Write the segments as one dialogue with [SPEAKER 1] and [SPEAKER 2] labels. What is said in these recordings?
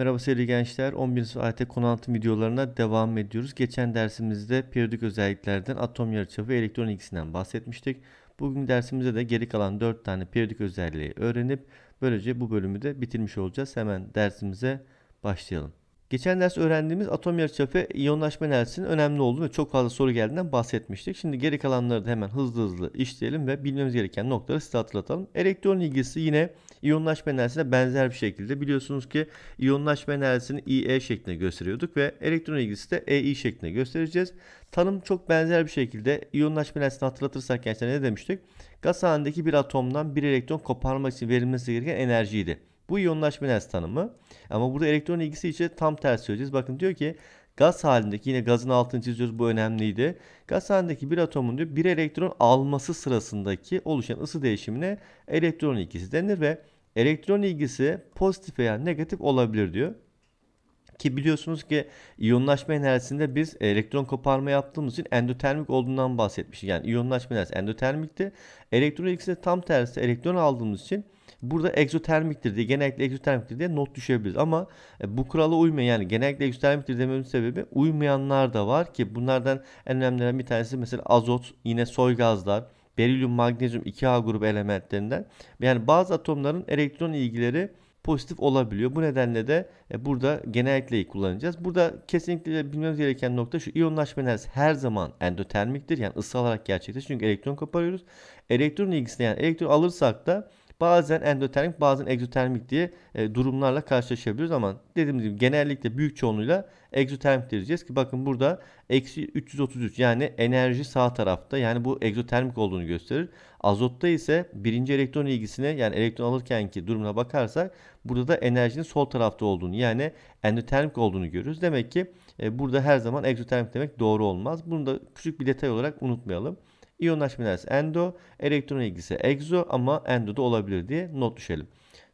[SPEAKER 1] Merhaba sevgili gençler. 11. sınıf AYT konu anlatım videolarına devam ediyoruz. Geçen dersimizde periyodik özelliklerden atom yarıçapı ve elektron ilgisinden bahsetmiştik. Bugün dersimizde de geri kalan 4 tane periyodik özelliği öğrenip böylece bu bölümü de bitirmiş olacağız. Hemen dersimize başlayalım. Geçen ders öğrendiğimiz atom yarıçapı iyonlaşma enerjisinin önemli olduğunu ve çok fazla soru geldiğinden bahsetmiştik. Şimdi geri kalanları da hemen hızlı hızlı işleyelim ve bilmemiz gereken noktaları size hatırlatalım. Elektron ilgisi yine İyonlaşma enerjisine benzer bir şekilde biliyorsunuz ki iyonlaşma enerjisini IE şeklinde gösteriyorduk ve elektron ilgisi de EI şeklinde göstereceğiz. Tanım çok benzer bir şekilde iyonlaşma enerjisini hatırlatırsak gençler ne demiştik? Gaz halindeki bir atomdan bir elektron koparmak için verilmesi gereken enerjiydi. Bu iyonlaşma enerjisi tanımı. Ama burada elektron ilgisi için tam tersi söyleyeceğiz. Bakın diyor ki Gaz halindeki yine gazın altını çiziyoruz bu önemliydi. Gaz halindeki bir atomun diyor bir elektron alması sırasındaki oluşan ısı değişimine elektron ilgisi denir ve elektron ilgisi pozitif veya negatif olabilir diyor. Ki biliyorsunuz ki iyonlaşma enerjisinde biz elektron koparma yaptığımız için endotermik olduğundan bahsetmiştik. Yani iyonlaşma enerjisi endotermikti. Elektron ilgisi tam tersi elektron aldığımız için burada egzotermiktir diye genellikle egzotermiktir diye not düşebiliriz. Ama e, bu kurala uymayan yani genellikle egzotermiktir dememin sebebi uymayanlar da var ki bunlardan en önemlilerinden bir tanesi mesela azot yine soy gazlar Beryum, magnezyum 2A grubu elementlerinden. Yani bazı atomların elektron ilgileri pozitif olabiliyor. Bu nedenle de e, burada genellikle kullanacağız. Burada kesinlikle bilmemiz gereken nokta şu iyonlaşma enerjisi her zaman endotermiktir. Yani ısı alarak gerçekleşir. Çünkü elektron koparıyoruz. Elektron ilgisini yani elektron alırsak da bazen endotermik bazen egzotermik diye e, durumlarla karşılaşabiliriz. ama dediğimiz gibi genellikle büyük çoğunluğuyla egzotermik diyeceğiz ki bakın burada eksi 333 yani enerji sağ tarafta yani bu egzotermik olduğunu gösterir. Azotta ise birinci elektron ilgisine yani elektron alırkenki durumuna bakarsak burada da enerjinin sol tarafta olduğunu yani endotermik olduğunu görürüz. Demek ki e, burada her zaman egzotermik demek doğru olmaz. Bunu da küçük bir detay olarak unutmayalım. İyonlaşma enerjisi endo, elektron ilgisi egzo ama endo da olabilir diye not düşelim.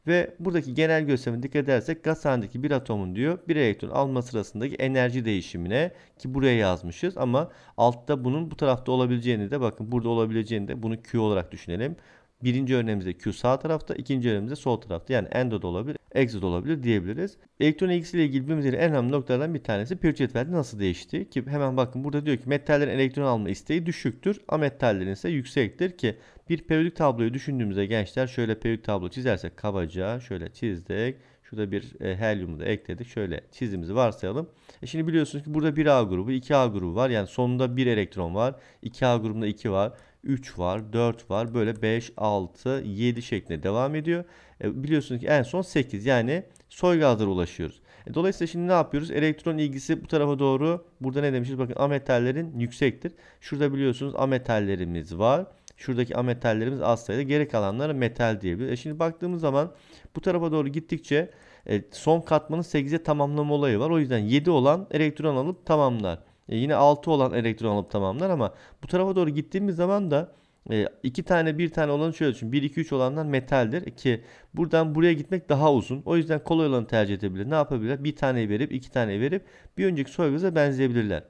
[SPEAKER 1] Ve buradaki genel gösterimi dikkat edersek gaz halindeki bir atomun diyor bir elektron alma sırasındaki enerji değişimine ki buraya yazmışız ama altta bunun bu tarafta olabileceğini de bakın burada olabileceğini de bunu Q olarak düşünelim. Birinci örneğimizde Q sağ tarafta, ikinci örneğimizde sol tarafta. Yani endo da olabilir, exit olabilir diyebiliriz. Elektron ilgisiyle ilgili bilmemiz en önemli noktalardan bir tanesi pür cetvel nasıl değişti ki hemen bakın burada diyor ki metallerin elektron alma isteği düşüktür ama metallerin ise yüksektir ki bir periyodik tabloyu düşündüğümüzde gençler şöyle periyodik tablo çizersek kabaca şöyle çizdik. Şurada bir e, helyumu da ekledik. Şöyle çizimizi varsayalım. E şimdi biliyorsunuz ki burada 1A grubu, 2A grubu var. Yani sonunda 1 elektron var. 2A grubunda 2 var. 3 var, 4 var. Böyle 5, 6, 7 şeklinde devam ediyor. E, biliyorsunuz ki en son 8 yani soy ulaşıyoruz. E, dolayısıyla şimdi ne yapıyoruz? Elektron ilgisi bu tarafa doğru. Burada ne demişiz? Bakın ametallerin yüksektir. Şurada biliyorsunuz ametallerimiz var. Şuradaki ametallerimiz az sayıda. Geri kalanlara metal diyebiliriz. E şimdi baktığımız zaman bu tarafa doğru gittikçe e, son katmanın 8'e tamamlama olayı var. O yüzden 7 olan elektron alıp tamamlar. E yine 6 olan elektron alıp tamamlar ama bu tarafa doğru gittiğimiz zaman da e, iki tane bir tane olanı şöyle düşün. 1 2 3 olanlar metaldir. E, ki buradan buraya gitmek daha uzun. O yüzden kolay olanı tercih edebilir. Ne yapabilirler? Bir tane verip iki tane verip bir önceki soygıza benzeyebilirler.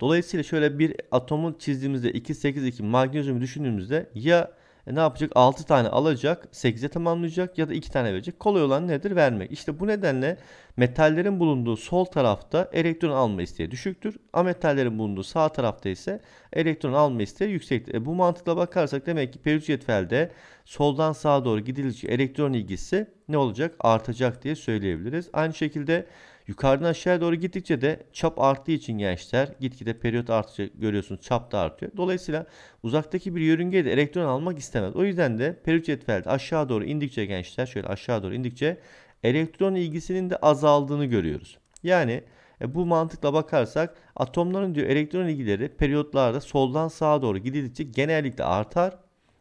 [SPEAKER 1] Dolayısıyla şöyle bir atomu çizdiğimizde 2 8 2 magnezyumu düşündüğümüzde ya e, ne yapacak? 6 tane alacak, 8'e tamamlayacak ya da 2 tane verecek. Kolay olan nedir? Vermek. İşte bu nedenle metallerin bulunduğu sol tarafta elektron alma isteği düşüktür. Ametallerin bulunduğu sağ tarafta ise elektron alma isteği yüksektir. E bu mantıkla bakarsak demek ki periyot cetvelde soldan sağa doğru gidilecek elektron ilgisi ne olacak? Artacak diye söyleyebiliriz. Aynı şekilde Yukarıdan aşağıya doğru gittikçe de çap arttığı için gençler gitgide periyot artışı görüyorsunuz çap da artıyor. Dolayısıyla uzaktaki bir yörüngeye de elektron almak istemez. O yüzden de periyot cetvelde aşağı doğru indikçe gençler şöyle aşağı doğru indikçe elektron ilgisinin de azaldığını görüyoruz. Yani e, bu mantıkla bakarsak atomların diyor elektron ilgileri periyotlarda soldan sağa doğru gidildikçe genellikle artar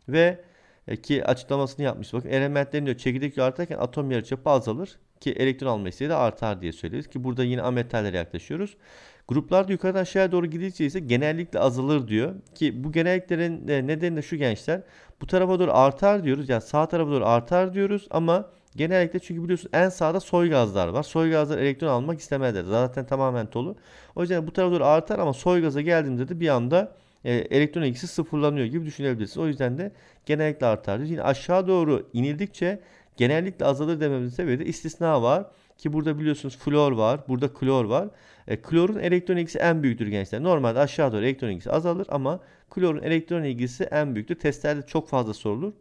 [SPEAKER 1] ve e, ki açıklamasını yapmış. Bakın elementlerin diyor çekirdek artarken atom yarıçapı azalır ki elektron alma isteği de artar diye söyleriz ki burada yine ametallere yaklaşıyoruz. Gruplarda yukarıdan aşağıya doğru gidince ise genellikle azalır diyor ki bu genelliklerin e, nedeni de şu gençler bu tarafa doğru artar diyoruz yani sağ tarafa doğru artar diyoruz ama genellikle çünkü biliyorsun en sağda soy gazlar var soy gazlar elektron almak istemezler zaten tamamen tolu o yüzden bu tarafa doğru artar ama soy gaza geldiğimizde de bir anda e, elektron eksi sıfırlanıyor gibi düşünebilirsiniz. O yüzden de genellikle artar. Yine aşağı doğru inildikçe Genellikle azalır dememizin sebebi de istisna var. Ki burada biliyorsunuz flor var. Burada klor var. E, klorun elektron ilgisi en büyüktür gençler. Normalde aşağı doğru elektron ilgisi azalır ama klorun elektron ilgisi en büyüktür. Testlerde çok fazla sorulur.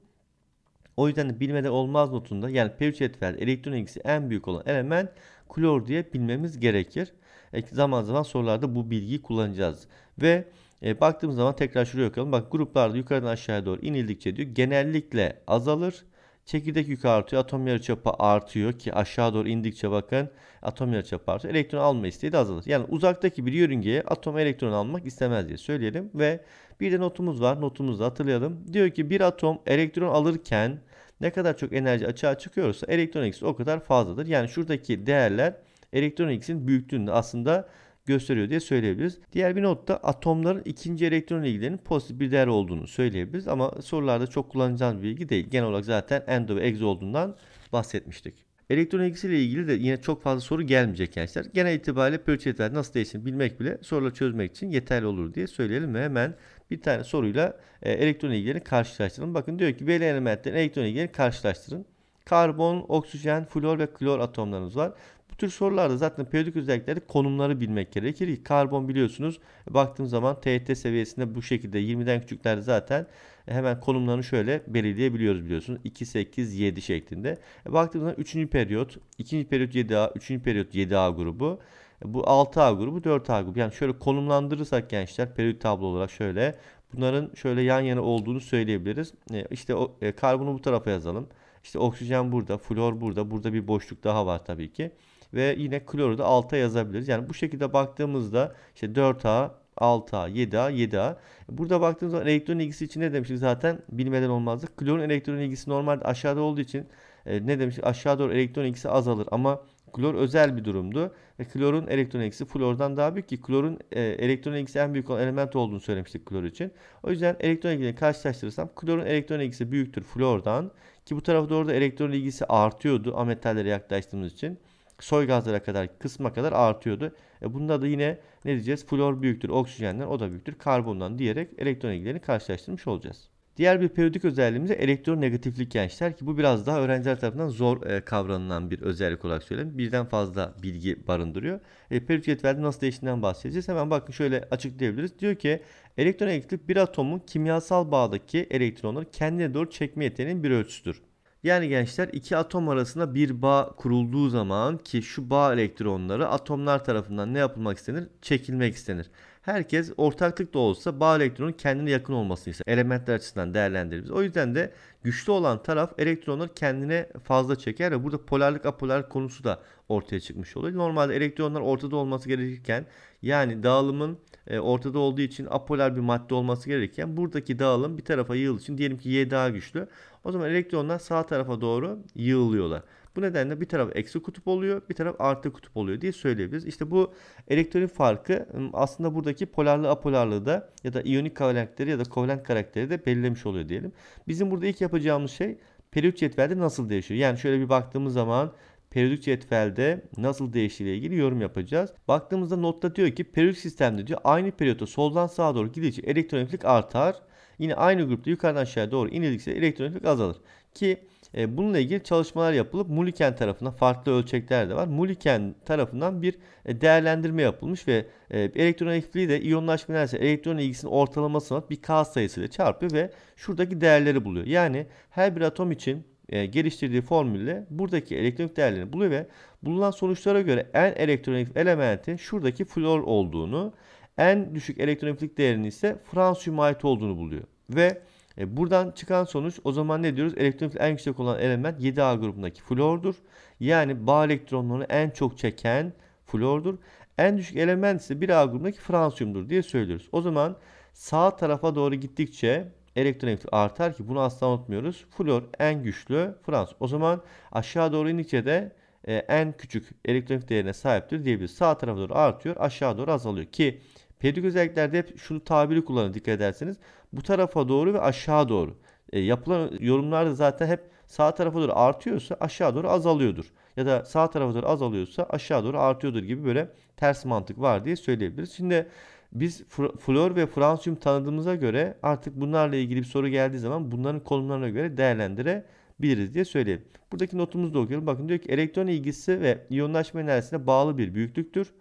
[SPEAKER 1] O yüzden de bilmeden olmaz notunda yani perçetvel elektron ilgisi en büyük olan element klor diye bilmemiz gerekir. E, zaman zaman sorularda bu bilgiyi kullanacağız. Ve e, baktığımız zaman tekrar şuraya bakalım. Bak gruplarda yukarıdan aşağıya doğru inildikçe diyor genellikle azalır. Çekirdek yukarı artıyor. Atom yarıçapı artıyor ki aşağı doğru indikçe bakın atom yarıçapı artıyor. Elektron alma isteği de azalır. Yani uzaktaki bir yörüngeye atom elektron almak istemez diye söyleyelim ve bir de notumuz var. Notumuzu hatırlayalım. Diyor ki bir atom elektron alırken ne kadar çok enerji açığa çıkıyorsa elektron eksi o kadar fazladır. Yani şuradaki değerler elektron eksin büyüklüğünde aslında gösteriyor diye söyleyebiliriz. Diğer bir notta atomların ikinci elektron ilgilerinin pozitif bir değer olduğunu söyleyebiliriz. Ama sorularda çok kullanacağımız bir bilgi değil. Genel olarak zaten endo ve exo olduğundan bahsetmiştik. Elektron ilgisiyle ilgili de yine çok fazla soru gelmeyecek gençler. Genel itibariyle prioriteler nasıl değişsin bilmek bile soruları çözmek için yeterli olur diye söyleyelim ve hemen bir tane soruyla e, elektron ilgilerini karşılaştıralım. Bakın diyor ki belli elementlerin elektron ilgilerini karşılaştırın. Karbon, oksijen, flor ve klor atomlarımız var tür sorularda zaten periyodik özellikleri konumları bilmek gerekir. Karbon biliyorsunuz baktığım zaman TET seviyesinde bu şekilde 20'den küçükler zaten hemen konumlarını şöyle belirleyebiliyoruz biliyorsunuz. 2, 8, 7 şeklinde. E, Baktığımız zaman 3. periyot, 2. periyot 7A, 3. periyot 7A grubu. E, bu 6A grubu 4A grubu. Yani şöyle konumlandırırsak gençler periyot tablo olarak şöyle bunların şöyle yan yana olduğunu söyleyebiliriz. E, işte o, karbonu bu tarafa yazalım. İşte oksijen burada, flor burada, burada bir boşluk daha var tabii ki ve yine kloru da alta yazabiliriz. Yani bu şekilde baktığımızda işte 4A 6A, 7A, 7A. Burada baktığımız zaman elektron ilgisi için ne demiştik zaten bilmeden olmazdı. Klorun elektron ilgisi normalde aşağıda olduğu için e, ne demiştik aşağı doğru elektron ilgisi azalır ama klor özel bir durumdu. Ve klorun elektron ilgisi flordan daha büyük ki klorun e, elektron ilgisi en büyük olan element olduğunu söylemiştik klor için. O yüzden elektron ilgisini karşılaştırırsam klorun elektron ilgisi büyüktür flordan ki bu tarafa doğru da elektron ilgisi artıyordu ametaller yaklaştığımız için soy gazlara kadar kısma kadar artıyordu. E bunda da yine ne diyeceğiz? Flor büyüktür oksijenden o da büyüktür karbondan diyerek elektron ilgilerini karşılaştırmış olacağız. Diğer bir periyodik özelliğimiz de elektronegatiflik gençler ki bu biraz daha öğrenciler tarafından zor e, kavranılan bir özellik olarak söyleyeyim. Birden fazla bilgi barındırıyor. E, periyodik cetvelin nasıl değiştiğinden bahsedeceğiz. Hemen bakın şöyle açıklayabiliriz. Diyor ki elektronegatiflik bir atomun kimyasal bağdaki elektronları kendine doğru çekme yeteneğinin bir ölçüsüdür. Yani gençler iki atom arasında bir bağ kurulduğu zaman ki şu bağ elektronları atomlar tarafından ne yapılmak istenir? Çekilmek istenir herkes ortaklık da olsa bağ elektronun kendine yakın olmasını ister. Elementler açısından değerlendiririz. O yüzden de güçlü olan taraf elektronları kendine fazla çeker ve burada polarlık apolarlık konusu da ortaya çıkmış oluyor. Normalde elektronlar ortada olması gerekirken yani dağılımın e, ortada olduğu için apolar bir madde olması gerekirken buradaki dağılım bir tarafa yığıldığı için diyelim ki Y daha güçlü. O zaman elektronlar sağ tarafa doğru yığılıyorlar. Bu nedenle bir taraf eksi kutup oluyor, bir taraf artı kutup oluyor diye söyleyebiliriz. İşte bu elektronun farkı aslında buradaki polarlı apolarlığı da ya da iyonik kavalenkleri ya da kovalent karakteri de belirlemiş oluyor diyelim. Bizim burada ilk yapacağımız şey periyodik cetvelde nasıl değişiyor? Yani şöyle bir baktığımız zaman periyodik cetvelde nasıl değiştiği ile ilgili yorum yapacağız. Baktığımızda notta diyor ki periyodik sistemde diyor aynı periyotta soldan sağa doğru gidince elektroniklik artar. Yine aynı grupta yukarıdan aşağıya doğru inildikçe elektroniklik azalır. Ki e, bununla ilgili çalışmalar yapılıp Mulliken tarafından farklı ölçekler de var. Mulliken tarafından bir e, değerlendirme yapılmış ve e, elektron aktifliği de iyonlaşma enerjisi elektron ilgisinin ortalamasına bir K sayısıyla çarpıyor ve şuradaki değerleri buluyor. Yani her bir atom için e, geliştirdiği formülle buradaki elektronik değerlerini buluyor ve bulunan sonuçlara göre en elektronik elementin şuradaki flor olduğunu, en düşük elektroniklik değerinin ise fransiyum ait olduğunu buluyor. Ve e, buradan çıkan sonuç o zaman ne diyoruz? Elektronifil en yüksek olan element 7A grubundaki flordur. Yani bağ elektronlarını en çok çeken flordur. En düşük element ise 1A grubundaki fransiyumdur diye söylüyoruz. O zaman sağ tarafa doğru gittikçe elektronik artar ki bunu asla unutmuyoruz. Flor en güçlü Fransız. O zaman aşağı doğru indikçe de e, en küçük elektronik değerine sahiptir diyebiliriz. Sağ tarafa doğru artıyor aşağı doğru azalıyor ki periyodik özelliklerde hep şunu tabiri kullanın dikkat ederseniz bu tarafa doğru ve aşağı doğru. E, yapılan yorumlar da zaten hep sağ tarafa doğru artıyorsa aşağı doğru azalıyordur. Ya da sağ tarafa doğru azalıyorsa aşağı doğru artıyordur gibi böyle ters mantık var diye söyleyebiliriz. Şimdi biz flor ve fransiyum tanıdığımıza göre artık bunlarla ilgili bir soru geldiği zaman bunların konumlarına göre değerlendirebiliriz diye söyleyelim. Buradaki notumuzu da okuyalım. Bakın diyor ki elektron ilgisi ve iyonlaşma enerjisine bağlı bir büyüklüktür.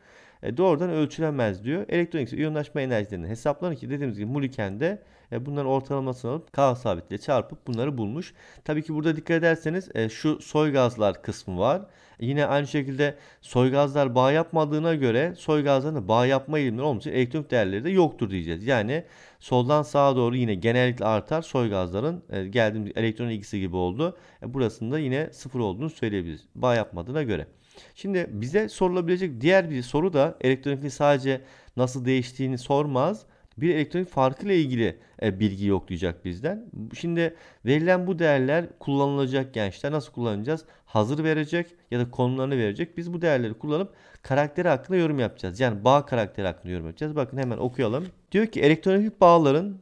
[SPEAKER 1] E, doğrudan ölçülemez diyor. Elektron ilgisi iyonlaşma enerjilerini hesaplanır ki dediğimiz gibi Mulliken'de e, bunların ortalamasını alıp K sabitle çarpıp bunları bulmuş. Tabii ki burada dikkat ederseniz e, şu soygazlar kısmı var. E, yine aynı şekilde soygazlar bağ yapmadığına göre soygazların gazların bağ yapma eğilimleri olmuş elektronik değerleri de yoktur diyeceğiz. Yani soldan sağa doğru yine genellikle artar soygazların e, geldiğimiz elektron ilgisi gibi oldu. E, burasında yine sıfır olduğunu söyleyebiliriz. Bağ yapmadığına göre. Şimdi bize sorulabilecek diğer bir soru da elektronikli sadece nasıl değiştiğini sormaz bir elektronik farkı ile ilgili e, bilgi yok diyecek bizden. Şimdi verilen bu değerler kullanılacak gençler nasıl kullanacağız? Hazır verecek ya da konularını verecek. Biz bu değerleri kullanıp karakteri hakkında yorum yapacağız. Yani bağ karakteri hakkında yorum yapacağız. Bakın hemen okuyalım. Diyor ki elektronik bağların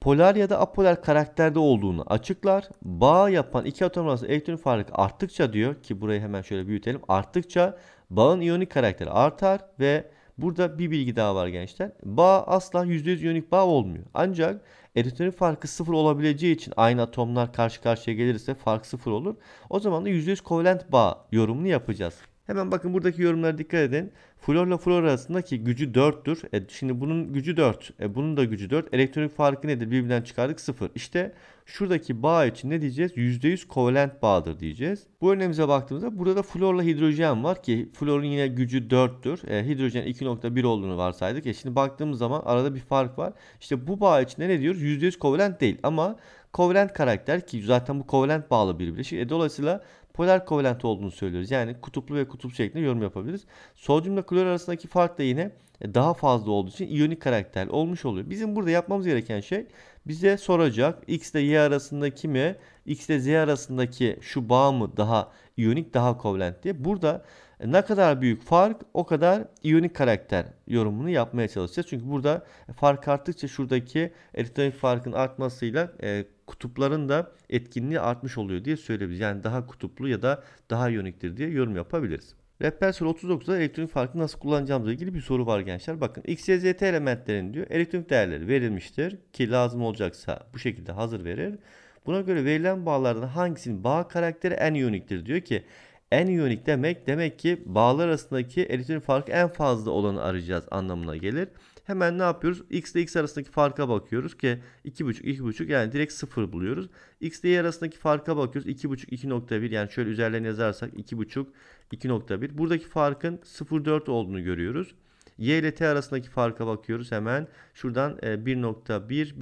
[SPEAKER 1] polar ya da apolar karakterde olduğunu açıklar. Bağ yapan iki atom arasında elektron farkı arttıkça diyor ki burayı hemen şöyle büyütelim. Arttıkça bağın iyonik karakteri artar ve Burada bir bilgi daha var gençler. Bağ asla %100 iyonik bağ olmuyor. Ancak eritrolit farkı sıfır olabileceği için aynı atomlar karşı karşıya gelirse fark sıfır olur. O zaman da %100 kovalent bağ yorumunu yapacağız. Hemen bakın buradaki yorumlara dikkat edin. Florla flor arasındaki gücü 4'tür. E, şimdi bunun gücü 4. E, bunun da gücü 4. Elektronik farkı nedir? Birbirinden çıkardık 0. İşte şuradaki bağ için ne diyeceğiz? %100 kovalent bağdır diyeceğiz. Bu örneğimize baktığımızda burada da florla hidrojen var ki florun yine gücü 4'tür. E, hidrojen 2.1 olduğunu varsaydık. E, şimdi baktığımız zaman arada bir fark var. İşte bu bağ için ne diyoruz? %100 kovalent değil ama kovalent karakter ki zaten bu kovalent bağlı bir bileşik. E, dolayısıyla polar kovalent olduğunu söylüyoruz. Yani kutuplu ve kutup şeklinde yorum yapabiliriz. Sodyumla klor arasındaki fark da yine e, daha fazla olduğu için iyonik karakter olmuş oluyor. Bizim burada yapmamız gereken şey bize soracak X ile Y arasındaki mi X ile Z arasındaki şu bağ mı daha iyonik daha kovalent diye. Burada e, ne kadar büyük fark o kadar iyonik karakter yorumunu yapmaya çalışacağız. Çünkü burada fark arttıkça şuradaki elektronik farkın artmasıyla e, kutupların da etkinliği artmış oluyor diye söyleyebiliriz. Yani daha kutuplu ya da daha yöniktir diye yorum yapabiliriz. Rehber soru 39'da elektronik farkı nasıl kullanacağımızla ilgili bir soru var gençler. Bakın x, y, z, t elementlerin diyor elektronik değerleri verilmiştir ki lazım olacaksa bu şekilde hazır verir. Buna göre verilen bağlardan hangisinin bağ karakteri en iyoniktir diyor ki en iyonik demek demek ki bağlar arasındaki elektronik farkı en fazla olanı arayacağız anlamına gelir. Hemen ne yapıyoruz? X ile X arasındaki farka bakıyoruz ki 2.5 2.5 yani direkt 0 buluyoruz. X ile Y arasındaki farka bakıyoruz. 2.5 2.1 yani şöyle üzerlerine yazarsak 2.5 2.1. Buradaki farkın 0.4 olduğunu görüyoruz. Y ile T arasındaki farka bakıyoruz hemen. Şuradan 1.1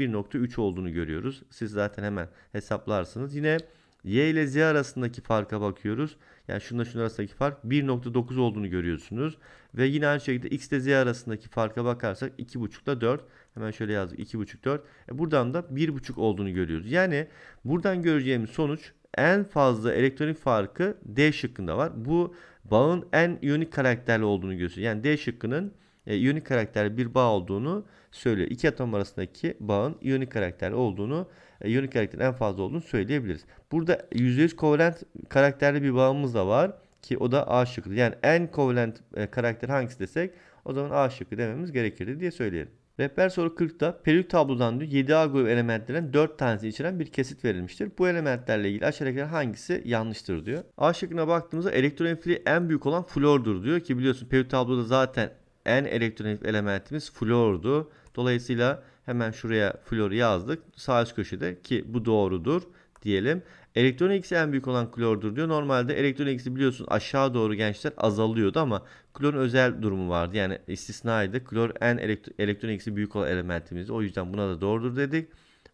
[SPEAKER 1] e, 1.3 olduğunu görüyoruz. Siz zaten hemen hesaplarsınız. Yine Y ile Z arasındaki farka bakıyoruz. Yani şununla şunun arasındaki fark 1.9 olduğunu görüyorsunuz. Ve yine aynı şekilde x ile z arasındaki farka bakarsak 2.5 ile 4. Hemen şöyle yazdık 2.5 4. E buradan da 1.5 olduğunu görüyoruz. Yani buradan göreceğimiz sonuç en fazla elektronik farkı D şıkkında var. Bu bağın en iyonik karakterli olduğunu gösteriyor. Yani D şıkkının e, iyonik karakterli bir bağ olduğunu söylüyor. İki atom arasındaki bağın iyonik karakterli olduğunu, e, iyonik karakterin en fazla olduğunu söyleyebiliriz. Burada %100 kovalent karakterli bir bağımız da var ki o da A şıkkı. Yani en kovalent e, karakter hangisi desek o zaman A şıkkı dememiz gerekirdi diye söyleyelim. Rehber soru 40'da periyodik tablodan diyor 7 A grubu elementlerinden 4 tanesi içeren bir kesit verilmiştir. Bu elementlerle ilgili aşağıdakiler hangisi yanlıştır diyor. A şıkkına baktığımızda elektronfili en büyük olan flordur diyor ki biliyorsun periyodik tabloda zaten en elektronik elementimiz flordu. Dolayısıyla hemen şuraya flor yazdık. Sağ üst köşede ki bu doğrudur diyelim. Elektron en büyük olan klordur diyor. Normalde elektron biliyorsun aşağı doğru gençler azalıyordu ama klorun özel durumu vardı. Yani istisnaydı. Klor en elektro elektron büyük olan elementimiz. O yüzden buna da doğrudur dedik.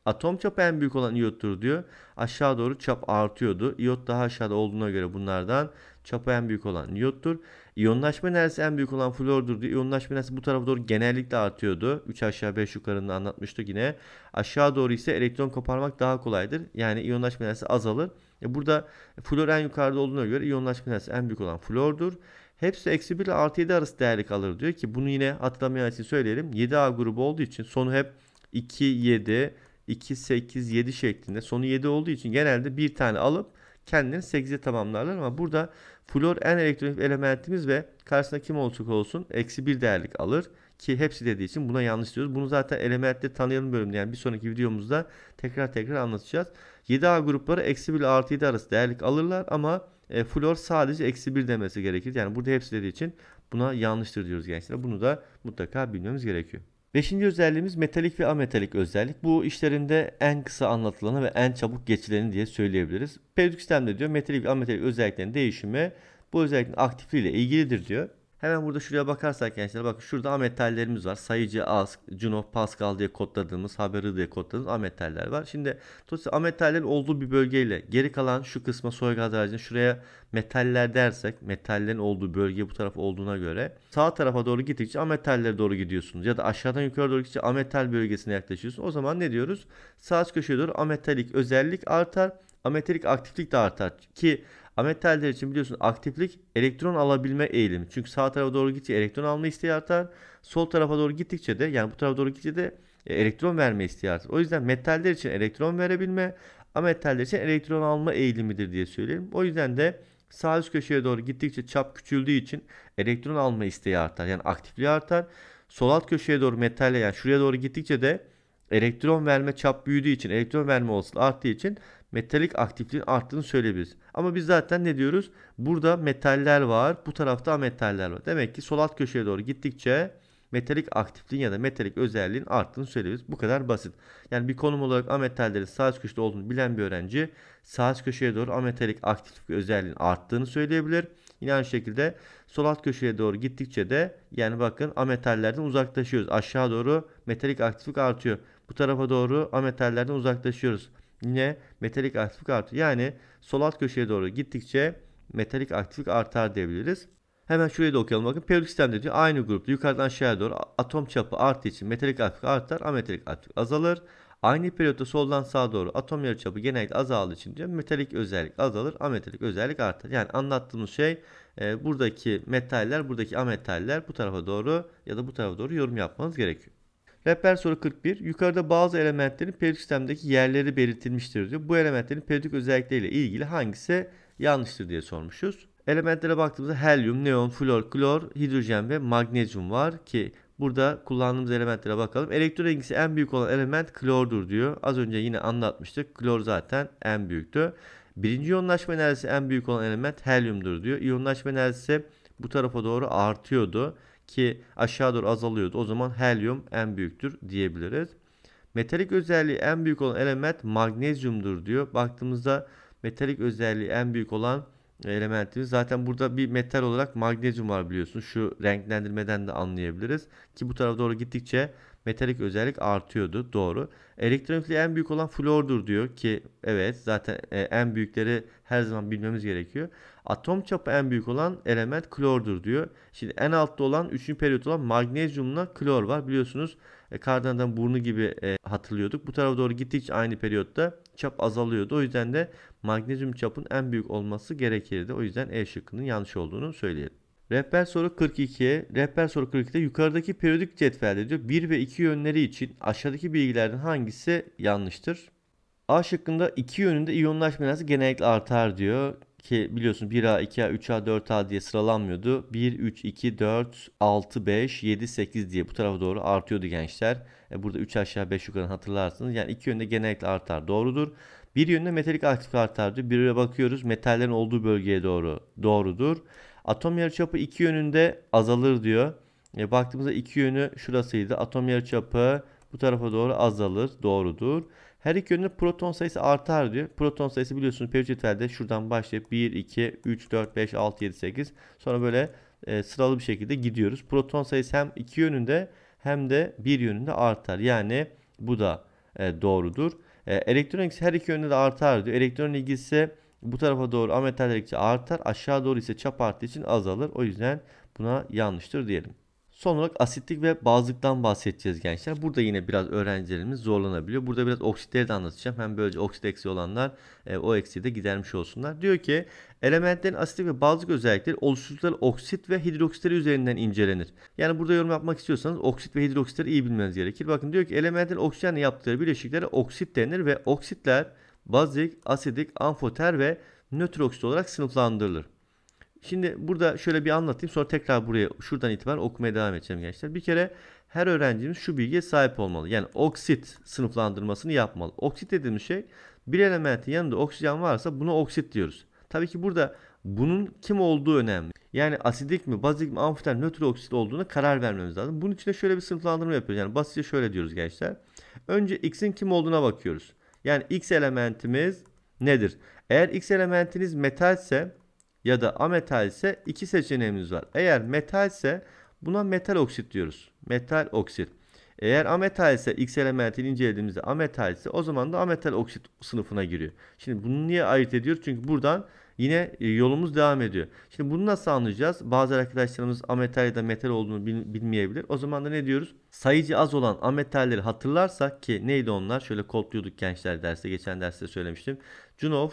[SPEAKER 1] Atom çapı en büyük olan iyottur diyor. Aşağı doğru çap artıyordu. İyot daha aşağıda olduğuna göre bunlardan çapı en büyük olan iyottur. İyonlaşma enerjisi en büyük olan flordur diye iyonlaşma enerjisi bu tarafa doğru genellikle artıyordu. 3 aşağı 5 yukarında anlatmıştık yine. Aşağı doğru ise elektron koparmak daha kolaydır. Yani iyonlaşma enerjisi azalır. E, burada flor en yukarıda olduğuna göre iyonlaşma enerjisi en büyük olan flordur. Hepsi eksi 1 ile artı 7 arası değerli kalır diyor ki bunu yine hatırlamayan için söyleyelim. 7A grubu olduğu için sonu hep 2, 7, 2, 8, 7 şeklinde. Sonu 7 olduğu için genelde bir tane alıp kendini 8'e tamamlarlar ama burada flor en elektronik elementimiz ve karşısına kim olacak olsun eksi 1 değerlik alır ki hepsi dediği için buna yanlış diyoruz. Bunu zaten elementle tanıyalım bölümde yani bir sonraki videomuzda tekrar tekrar anlatacağız. 7A grupları eksi 1 ile artı 7 arası değerlik alırlar ama e, flor sadece eksi 1 demesi gerekir. Yani burada hepsi dediği için buna yanlıştır diyoruz gençler. Bunu da mutlaka bilmemiz gerekiyor. Beşinci özelliğimiz metalik ve ametalik özellik. Bu işlerinde en kısa anlatılanı ve en çabuk geçileni diye söyleyebiliriz. Periyodik sistemde diyor metalik ve ametalik özelliklerin değişimi bu özelliklerin aktifliği ile ilgilidir diyor. Hemen burada şuraya bakarsak gençler bakın şurada ametallerimiz var. Sayıcı az, Juno, Pascal diye kodladığımız, haberi diye kodladığımız ametaller var. Şimdi dolayısıyla ametallerin olduğu bir bölgeyle geri kalan şu kısma soy gaz aracını şuraya metaller dersek metallerin olduğu bölge bu taraf olduğuna göre sağ tarafa doğru gittikçe ametallere doğru gidiyorsunuz. Ya da aşağıdan yukarı doğru gittikçe ametal bölgesine yaklaşıyorsunuz. O zaman ne diyoruz? Sağ köşeye doğru ametalik özellik artar. Ametalik aktiflik de artar ki Ametaller için biliyorsun aktiflik elektron alabilme eğilimi. Çünkü sağ tarafa doğru gittikçe elektron alma isteği artar. Sol tarafa doğru gittikçe de yani bu tarafa doğru gittikçe de e, elektron verme isteği artar. O yüzden metaller için elektron verebilme, ametaller için elektron alma eğilimidir diye söyleyelim. O yüzden de sağ üst köşeye doğru gittikçe çap küçüldüğü için elektron alma isteği artar. Yani aktifliği artar. Sol alt köşeye doğru metalle yani şuraya doğru gittikçe de elektron verme çap büyüdüğü için, elektron verme olasılığı arttığı için metalik aktifliğin arttığını söyleyebiliriz. Ama biz zaten ne diyoruz? Burada metaller var, bu tarafta metaller var. Demek ki sol alt köşeye doğru gittikçe metalik aktifliğin ya da metalik özelliğin arttığını söyleyebiliriz. Bu kadar basit. Yani bir konum olarak ametallerin sağ üst köşede olduğunu bilen bir öğrenci sağ üst köşeye doğru ametalik aktiflik özelliğin arttığını söyleyebilir. Yine aynı şekilde sol alt köşeye doğru gittikçe de yani bakın ametallerden uzaklaşıyoruz. Aşağı doğru metalik aktiflik artıyor. Bu tarafa doğru ametallerden uzaklaşıyoruz. Yine metalik aktiflik artıyor. Yani sol alt köşeye doğru gittikçe metalik aktiflik artar diyebiliriz. Hemen şuraya da okuyalım. Bakın periyodik sistemde diyor aynı grupta yukarıdan aşağıya doğru atom çapı arttığı için metalik aktiflik artar, ametalik aktiflik azalır. Aynı periyotta soldan sağa doğru atom yarıçapı genellikle azaldığı için diyor metalik özellik azalır, ametalik özellik artar. Yani anlattığımız şey e, buradaki metaller, buradaki ametaller bu tarafa doğru ya da bu tarafa doğru yorum yapmanız gerekiyor. Rehber soru 41. Yukarıda bazı elementlerin periyodik sistemdeki yerleri belirtilmiştir diyor. Bu elementlerin periyodik özellikleriyle ilgili hangisi yanlıştır diye sormuşuz. Elementlere baktığımızda helyum, neon, flor, klor, hidrojen ve magnezyum var ki burada kullandığımız elementlere bakalım. Elektron ilgisi en büyük olan element klordur diyor. Az önce yine anlatmıştık. Klor zaten en büyüktü. Birinci iyonlaşma enerjisi en büyük olan element helyumdur diyor. İyonlaşma enerjisi bu tarafa doğru artıyordu ki aşağı doğru azalıyordu. O zaman helyum en büyüktür diyebiliriz. Metalik özelliği en büyük olan element magnezyumdur diyor. Baktığımızda metalik özelliği en büyük olan elementimiz. Zaten burada bir metal olarak magnezyum var biliyorsun. Şu renklendirmeden de anlayabiliriz. Ki bu tarafa doğru gittikçe metalik özellik artıyordu. Doğru. Elektronikli en büyük olan flordur diyor ki evet zaten e, en büyükleri her zaman bilmemiz gerekiyor. Atom çapı en büyük olan element klordur diyor. Şimdi en altta olan 3. periyot olan magnezyumla klor var. Biliyorsunuz e, kardandan burnu gibi e, hatırlıyorduk. Bu tarafa doğru gittikçe aynı periyotta çap azalıyordu. O yüzden de magnezyum çapın en büyük olması gerekirdi. O yüzden E şıkkının yanlış olduğunu söyleyelim. Rehber soru 42, rehber soru 42'de yukarıdaki periyodik cetvelde diyor 1 ve 2 yönleri için aşağıdaki bilgilerden hangisi yanlıştır? A şıkkında iki yönünde iyonlaşma enerjisi genellikle artar diyor ki biliyorsun 1A, 2A, 3A, 4A diye sıralanmıyordu. 1, 3, 2, 4, 6, 5, 7, 8 diye bu tarafa doğru artıyordu gençler. E burada 3 aşağı 5 yukarı hatırlarsınız. Yani iki yönde genellikle artar doğrudur. Bir yönde metalik aktif artar diyor. Birine bakıyoruz metallerin olduğu bölgeye doğru doğrudur. Atom yarıçapı iki yönünde azalır diyor. E, baktığımızda iki yönü şurasıydı. Atom yarıçapı bu tarafa doğru azalır. Doğrudur. Her iki yönde proton sayısı artar diyor. Proton sayısı biliyorsunuz periçetelde şuradan başlayıp 1, 2, 3, 4, 5, 6, 7, 8. Sonra böyle e, sıralı bir şekilde gidiyoruz. Proton sayısı hem iki yönünde hem de bir yönünde artar. Yani bu da e, doğrudur. E, elektron her iki yönde de artar diyor. Elektron ilgisi bu tarafa doğru ametal artar. Aşağı doğru ise çap arttığı için azalır. O yüzden buna yanlıştır diyelim. Son olarak asitlik ve bazlıktan bahsedeceğiz gençler. Burada yine biraz öğrencilerimiz zorlanabiliyor. Burada biraz oksitleri de anlatacağım. Hem böylece oksit eksi olanlar e, o eksiği de gidermiş olsunlar. Diyor ki elementlerin asitlik ve bazlık özellikleri oluşturdukları oksit ve hidroksitleri üzerinden incelenir. Yani burada yorum yapmak istiyorsanız oksit ve hidroksitleri iyi bilmeniz gerekir. Bakın diyor ki elementlerin oksijenle yaptığı bileşiklere oksit denir ve oksitler bazik, asidik, amfoter ve nötr oksit olarak sınıflandırılır. Şimdi burada şöyle bir anlatayım sonra tekrar buraya şuradan itibaren okumaya devam edeceğim gençler. Bir kere her öğrencimiz şu bilgiye sahip olmalı. Yani oksit sınıflandırmasını yapmalı. Oksit dediğimiz şey bir elementin yanında oksijen varsa buna oksit diyoruz. Tabii ki burada bunun kim olduğu önemli. Yani asidik mi, bazik mi, amfoter, nötr oksit olduğuna karar vermemiz lazım. Bunun için de şöyle bir sınıflandırma yapıyoruz. Yani basitçe şöyle diyoruz gençler. Önce X'in kim olduğuna bakıyoruz. Yani x elementimiz nedir? Eğer x elementiniz metalse ya da ametalse iki seçeneğimiz var. Eğer metalse buna metal oksit diyoruz. Metal oksit. Eğer ametal ise X elementini incelediğimizde ametal ise o zaman da ametal oksit sınıfına giriyor. Şimdi bunu niye ayırt ediyoruz? Çünkü buradan Yine e, yolumuz devam ediyor. Şimdi bunu nasıl anlayacağız? Bazı arkadaşlarımız ametal ya da metal olduğunu bilmeyebilir. O zaman da ne diyoruz? Sayıcı az olan ametalleri hatırlarsak ki neydi onlar? Şöyle kodluyorduk gençler derste. Geçen derste söylemiştim. Junov,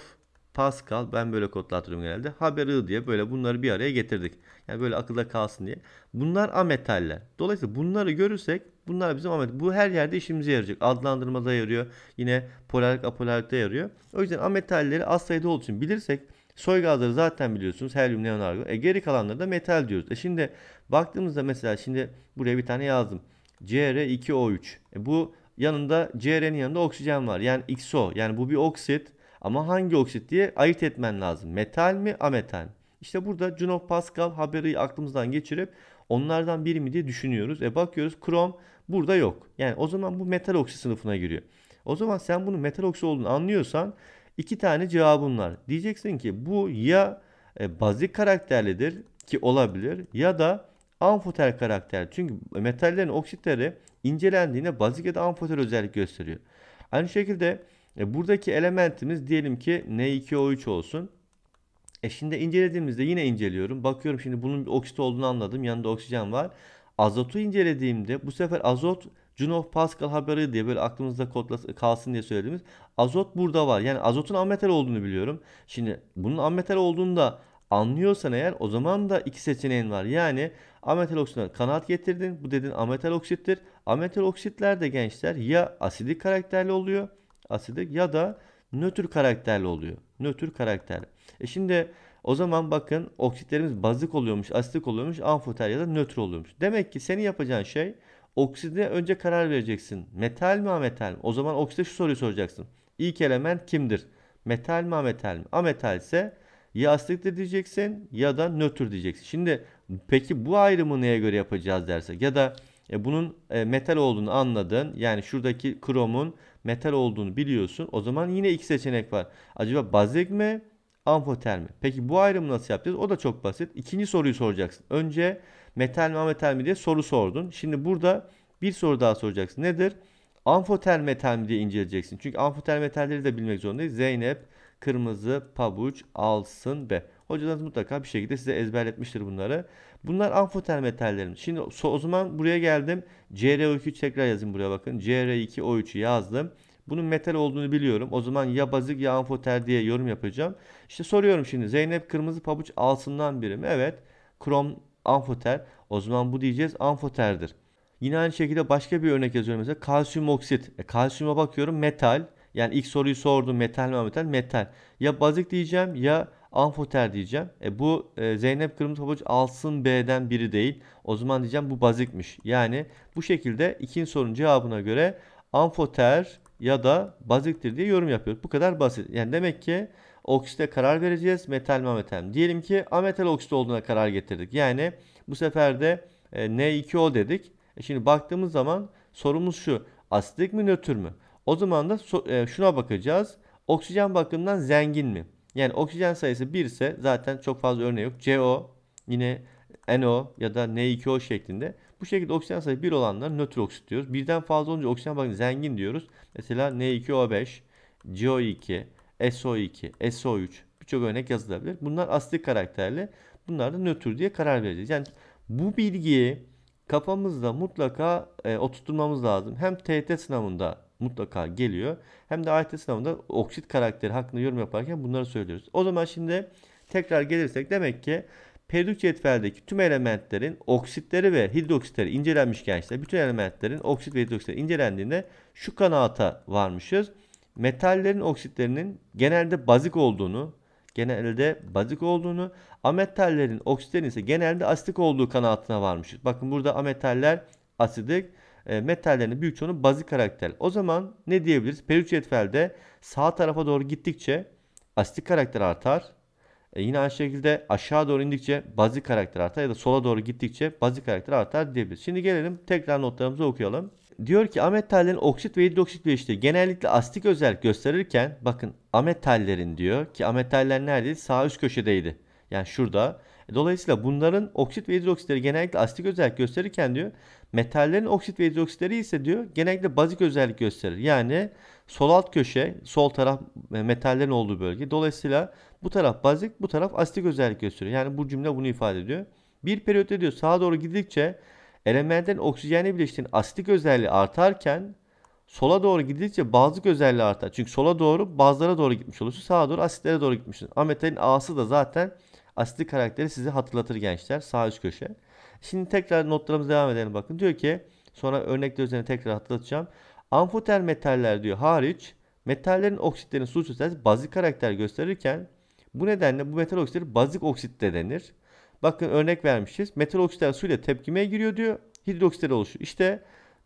[SPEAKER 1] Pascal ben böyle kodlatıyorum genelde. Haber I diye böyle bunları bir araya getirdik. Yani böyle akılda kalsın diye. Bunlar ametaller. Dolayısıyla bunları görürsek bunlar bizim amet. Bu her yerde işimize yarayacak. Adlandırmada yarıyor. Yine polarlık apolarlıkta yarıyor. O yüzden ametalleri az sayıda olduğu için bilirsek Soy gazları zaten biliyorsunuz helyum, neon, argon. E geri kalanları da metal diyoruz. E şimdi baktığımızda mesela şimdi buraya bir tane yazdım. CR2O3. E bu yanında CR'nin yanında oksijen var. Yani XO. Yani bu bir oksit. Ama hangi oksit diye ayırt etmen lazım. Metal mi, ametal mi? İşte burada Juno Pascal haberi aklımızdan geçirip onlardan biri mi diye düşünüyoruz. E bakıyoruz krom burada yok. Yani o zaman bu metal oksit sınıfına giriyor. O zaman sen bunun metal oksit olduğunu anlıyorsan İki tane cevabın var. Diyeceksin ki bu ya e, bazik karakterlidir ki olabilir ya da amfoter karakter. Çünkü metallerin oksitleri incelendiğinde bazik ya da amfoter özellik gösteriyor. Aynı şekilde e, buradaki elementimiz diyelim ki N2O3 olsun. E şimdi incelediğimizde yine inceliyorum. Bakıyorum şimdi bunun oksit olduğunu anladım. Yanında oksijen var. Azotu incelediğimde bu sefer azot Joule Pascal haberi diye böyle aklımızda kodla kalsın diye söylediğimiz azot burada var. Yani azotun ammetal olduğunu biliyorum. Şimdi bunun ammetal olduğunu da anlıyorsan eğer o zaman da iki seçeneğin var. Yani ametal oksitine kanat getirdin. Bu dedin ametal oksittir. Ametal oksitler de gençler ya asidik karakterli oluyor. Asidik ya da nötr karakterli oluyor. Nötr karakterli. E şimdi o zaman bakın oksitlerimiz bazik oluyormuş, asitik oluyormuş, amfoter ya da nötr oluyormuş. Demek ki senin yapacağın şey Okside önce karar vereceksin. Metal mi ametal mi? O zaman okside şu soruyu soracaksın. İlk element kimdir? Metal mi ametal mi? Ametal ise ya asitliktir diyeceksin ya da nötr diyeceksin. Şimdi peki bu ayrımı neye göre yapacağız derse ya da e, bunun e, metal olduğunu anladın. Yani şuradaki kromun metal olduğunu biliyorsun. O zaman yine iki seçenek var. Acaba bazik mi Amfotermi. Peki bu ayrımı nasıl yapacağız? O da çok basit. İkinci soruyu soracaksın. Önce metal mi ametal mi diye soru sordun. Şimdi burada bir soru daha soracaksın. Nedir? Amfoterm metal mi diye inceleyeceksin. Çünkü amfoterm metalleri de bilmek zorundayız. Zeynep kırmızı pabuç alsın be. Hocalarınız mutlaka bir şekilde size ezberletmiştir bunları. Bunlar amfoterm metallerimiz. Şimdi o zaman buraya geldim. CR2 tekrar yazayım buraya bakın. CR2O3'ü yazdım. Bunun metal olduğunu biliyorum. O zaman ya bazik ya amfoter diye yorum yapacağım. İşte soruyorum şimdi Zeynep kırmızı pabuç alsından birim. Evet. Krom amfoter. O zaman bu diyeceğiz amfoterdir. Yine aynı şekilde başka bir örnek yazıyorum mesela kalsiyum oksit. E, kalsiyuma bakıyorum metal. Yani ilk soruyu sordum metal mi metal? Metal. Ya bazik diyeceğim ya amfoter diyeceğim. E, bu e, Zeynep Kırmızı Pabuç alsın B'den biri değil. O zaman diyeceğim bu bazikmiş. Yani bu şekilde ikinci sorunun cevabına göre amfoter ya da baziktir diye yorum yapıyoruz. Bu kadar basit. Yani demek ki oksite karar vereceğiz. Metal mi ametal mi? Diyelim ki ametal oksit olduğuna karar getirdik. Yani bu sefer de e, N2O dedik. E şimdi baktığımız zaman sorumuz şu. asitlik mi nötr mü? O zaman da so, e, şuna bakacağız. Oksijen bakımından zengin mi? Yani oksijen sayısı 1 ise zaten çok fazla örneği yok. CO yine NO ya da N2O şeklinde. Bu şekilde oksijen sayısı 1 olanlar nötr oksit diyoruz. Birden fazla olunca oksijen bakın zengin diyoruz. Mesela N2O5, CO2, SO2, SO3 birçok örnek yazılabilir. Bunlar asitik karakterli. Bunlar da nötr diye karar vereceğiz. Yani bu bilgiyi kafamızda mutlaka e, oturtmamız lazım. Hem TET sınavında mutlaka geliyor. Hem de AYT sınavında oksit karakteri hakkında yorum yaparken bunları söylüyoruz. O zaman şimdi tekrar gelirsek demek ki Periyodik cetveldeki tüm elementlerin oksitleri ve hidroksitleri incelenmiş gençler. Bütün elementlerin oksit ve hidroksitleri incelendiğinde şu kanaata varmışız. Metallerin oksitlerinin genelde bazik olduğunu, genelde bazik olduğunu, ametallerin oksitlerin ise genelde asitik olduğu kanaatına varmışız. Bakın burada ametaller asidik, e, metallerin büyük çoğunu bazik karakter. O zaman ne diyebiliriz? Periyodik cetvelde sağ tarafa doğru gittikçe asitik karakter artar e yine aynı şekilde aşağı doğru indikçe bazı karakter artar ya da sola doğru gittikçe bazı karakter artar diyebiliriz. Şimdi gelelim tekrar notlarımızı okuyalım. Diyor ki ametallerin oksit ve hidroksit bileşikleri genellikle astik özellik gösterirken bakın ametallerin diyor ki ametaller teller neredeydi? Sağ üst köşedeydi. Yani şurada. E, dolayısıyla bunların oksit ve hidroksitleri genellikle astik özellik gösterirken diyor metallerin oksit ve hidroksitleri ise diyor genellikle bazik özellik gösterir. Yani Sol alt köşe, sol taraf e, metallerin olduğu bölge. Dolayısıyla bu taraf bazik, bu taraf asitik özellik gösteriyor. Yani bu cümle bunu ifade ediyor. Bir periyotta diyor sağa doğru gidildikçe elementin oksijenle birleştiğin asitik özelliği artarken sola doğru gidildikçe bazlık özelliği artar. Çünkü sola doğru bazlara doğru gitmiş olursun. Sağa doğru asitlere doğru gitmişsin. Ametalin A'sı da zaten asitik karakteri size hatırlatır gençler. Sağ üst köşe. Şimdi tekrar notlarımıza devam edelim bakın. Diyor ki sonra örnekler üzerine tekrar hatırlatacağım. Amfoter metaller diyor hariç metallerin oksitlerini su sözcüğü bazik karakter gösterirken bu nedenle bu metal oksitleri bazik oksit de denir. Bakın örnek vermişiz. Metal oksitler suyla tepkimeye giriyor diyor. Hidroksitler oluşuyor. İşte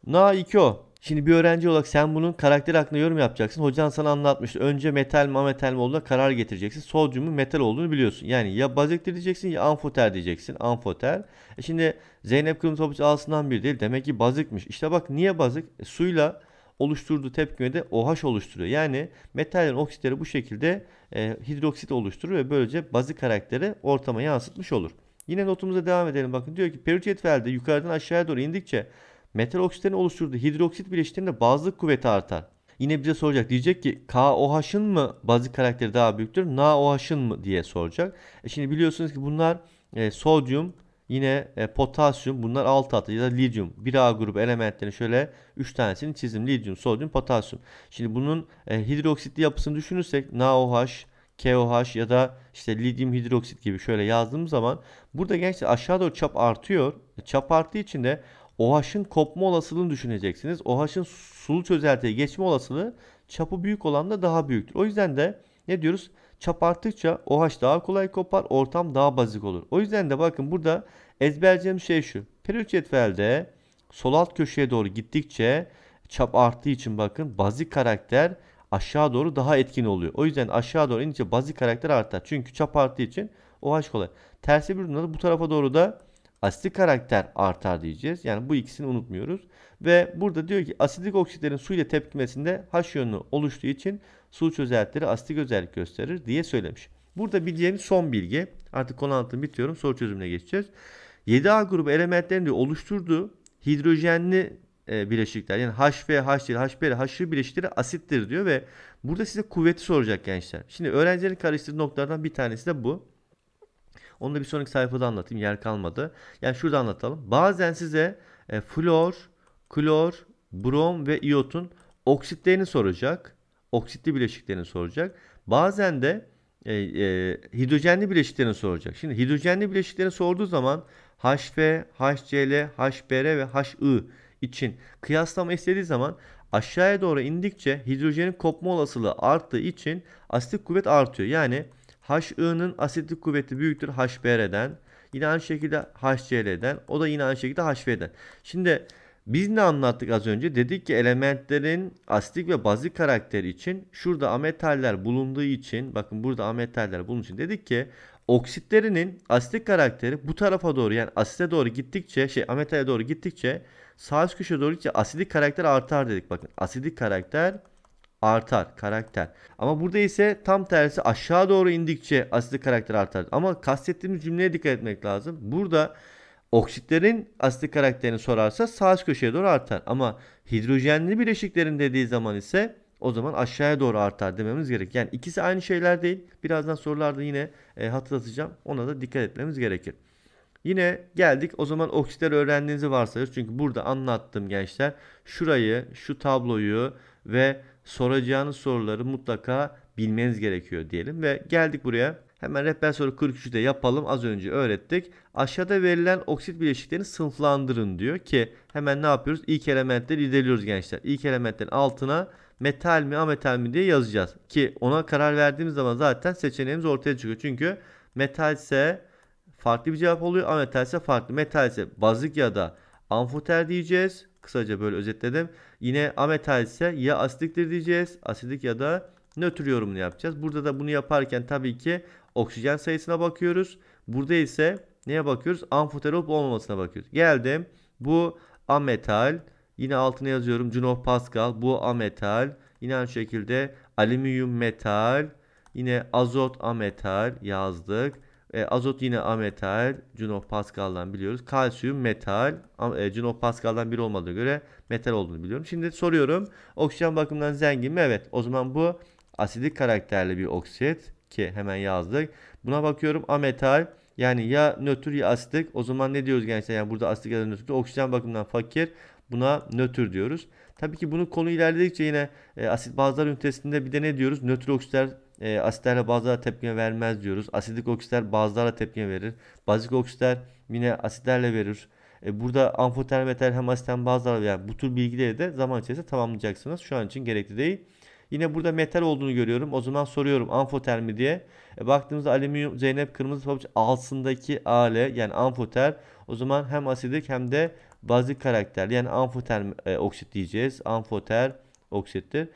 [SPEAKER 1] Na2O. Şimdi bir öğrenci olarak sen bunun karakter hakkında yorum yapacaksın. Hocan sana anlatmıştı. Önce metal mi metal mi olduğuna karar getireceksin. Sodyumun metal olduğunu biliyorsun. Yani ya bazektir diyeceksin ya amfoter diyeceksin. Amfoter. E şimdi Zeynep Kırmızı Topçu A'sından bir değil. Demek ki bazikmiş. İşte bak niye bazik? E, suyla oluşturduğu tepkime de OH oluşturuyor. Yani metallerin oksitleri bu şekilde e, hidroksit oluşturur ve böylece bazı karakteri ortama yansıtmış olur. Yine notumuza devam edelim. Bakın diyor ki perütiyet velde yukarıdan aşağıya doğru indikçe metal oksitlerin oluşturduğu hidroksit bileşiklerinde bazlık kuvveti artar. Yine bize soracak. Diyecek ki KOH'ın mı bazı karakteri daha büyüktür? NaOH'ın mı diye soracak. E şimdi biliyorsunuz ki bunlar e, sodyum, Yine e, potasyum bunlar alt atı ya da lityum. 1A grubu elementlerini şöyle 3 tanesini çizdim. Lityum, sodyum, potasyum. Şimdi bunun e, hidroksitli yapısını düşünürsek NaOH, KOH ya da işte lityum hidroksit gibi şöyle yazdığım zaman burada gençler aşağı doğru çap artıyor. E, çap arttığı için de OH'ın kopma olasılığını düşüneceksiniz. OH'ın sulu çözeltiye geçme olasılığı çapı büyük olan da daha büyüktür. O yüzden de ne diyoruz? Çap arttıkça OH daha kolay kopar, ortam daha bazik olur. O yüzden de bakın burada ezberleyeceğim şey şu. Periyot sol alt köşeye doğru gittikçe çap arttığı için bakın bazik karakter aşağı doğru daha etkin oluyor. O yüzden aşağı doğru inince bazik karakter artar. Çünkü çap arttığı için OH kolay. Tersi bir durumda bu tarafa doğru da asitli karakter artar diyeceğiz. Yani bu ikisini unutmuyoruz. Ve burada diyor ki asidik oksitlerin su ile tepkimesinde H yönü oluştuğu için su çözeltileri asitik özellik gösterir diye söylemiş. Burada bileceğimiz son bilgi. Artık konu anlatımı bitiyorum. Soru çözümüne geçeceğiz. 7A grubu elementlerini oluşturduğu hidrojenli e, bileşikler yani HV, HCl, HBr, HI bileşikleri asittir diyor ve burada size kuvveti soracak gençler. Şimdi öğrencilerin karıştırdığı noktalardan bir tanesi de bu. Onu da bir sonraki sayfada anlatayım. Yer kalmadı. Yani şurada anlatalım. Bazen size e, flor, klor, brom ve iyotun oksitlerini soracak. Oksitli bileşiklerini soracak. Bazen de e, e, hidrojenli bileşiklerini soracak. Şimdi hidrojenli bileşiklerini sorduğu zaman HF, HCl, HBr ve HI için kıyaslama istediği zaman aşağıya doğru indikçe hidrojenin kopma olasılığı arttığı için asitik kuvvet artıyor. Yani HI'nin asitlik kuvveti büyüktür HBr'den. Yine aynı şekilde HCl'den. O da yine aynı şekilde HV'den. Şimdi biz ne anlattık az önce? Dedik ki elementlerin asitik ve bazik karakteri için şurada ametaller bulunduğu için bakın burada ametaller bulunduğu için dedik ki oksitlerinin asitik karakteri bu tarafa doğru yani asite doğru gittikçe şey ametale doğru gittikçe sağ üst köşeye doğru gittikçe asidik karakter artar dedik. Bakın asidik karakter artar artar karakter. Ama burada ise tam tersi aşağı doğru indikçe asitli karakter artar. Ama kastettiğimiz cümleye dikkat etmek lazım. Burada oksitlerin asitli karakterini sorarsa sağ köşeye doğru artar. Ama hidrojenli bileşiklerin dediği zaman ise o zaman aşağıya doğru artar dememiz gerek. Yani ikisi aynı şeyler değil. Birazdan sorularda yine e, hatırlatacağım. Ona da dikkat etmemiz gerekir. Yine geldik o zaman oksitler öğrendiğinizi varsayıyoruz. Çünkü burada anlattım gençler. Şurayı, şu tabloyu ve soracağınız soruları mutlaka bilmeniz gerekiyor diyelim ve geldik buraya. Hemen rehber soru 43'de yapalım. Az önce öğrettik. Aşağıda verilen oksit bileşiklerini sınıflandırın diyor ki hemen ne yapıyoruz? İlk elementleri irdeliyoruz gençler. İlk elementlerin altına metal mi ametal mi diye yazacağız. Ki ona karar verdiğimiz zaman zaten seçeneğimiz ortaya çıkıyor. Çünkü metalse farklı bir cevap oluyor. ametalse farklı. Metalse ise bazik ya da amfoter diyeceğiz. Kısaca böyle özetledim. Yine ametal ise ya asidiktir diyeceğiz. Asidik ya da nötr yorumunu yapacağız. Burada da bunu yaparken tabii ki oksijen sayısına bakıyoruz. Burada ise neye bakıyoruz? Amfoterop olmamasına bakıyoruz. Geldim. Bu ametal. Yine altına yazıyorum. Junov Pascal. Bu ametal. Yine aynı şekilde alüminyum metal. Yine azot ametal yazdık. E, azot yine ametal. Juno Pascal'dan biliyoruz. Kalsiyum metal. E, Juno Pascal'dan biri olmadığı göre metal olduğunu biliyorum. Şimdi soruyorum. Oksijen bakımından zengin mi? Evet. O zaman bu asidik karakterli bir oksit ki hemen yazdık. Buna bakıyorum ametal. Yani ya nötr ya asidik. O zaman ne diyoruz gençler? Yani burada asidik ya da nötr. Oksijen bakımından fakir. Buna nötr diyoruz. Tabii ki bunu konu ilerledikçe yine e, asit bazlar ünitesinde bir de ne diyoruz? Nötr oksitler e, asitlerle bazılara tepkime vermez diyoruz. Asidik oksitler bazılara tepkime verir. Bazik oksitler yine asitlerle verir. E, burada amfoterm eter hem asit hem bazılara yani bu tür bilgileri de zaman içerisinde tamamlayacaksınız. Şu an için gerekli değil. Yine burada metal olduğunu görüyorum. O zaman soruyorum amfoter mi diye. E, baktığımızda alüminyum Zeynep Kırmızı Pabuç altındaki Ale yani amfoter. O zaman hem asidik hem de bazik karakter yani amfoter e, oksit diyeceğiz. Amfoter oksittir.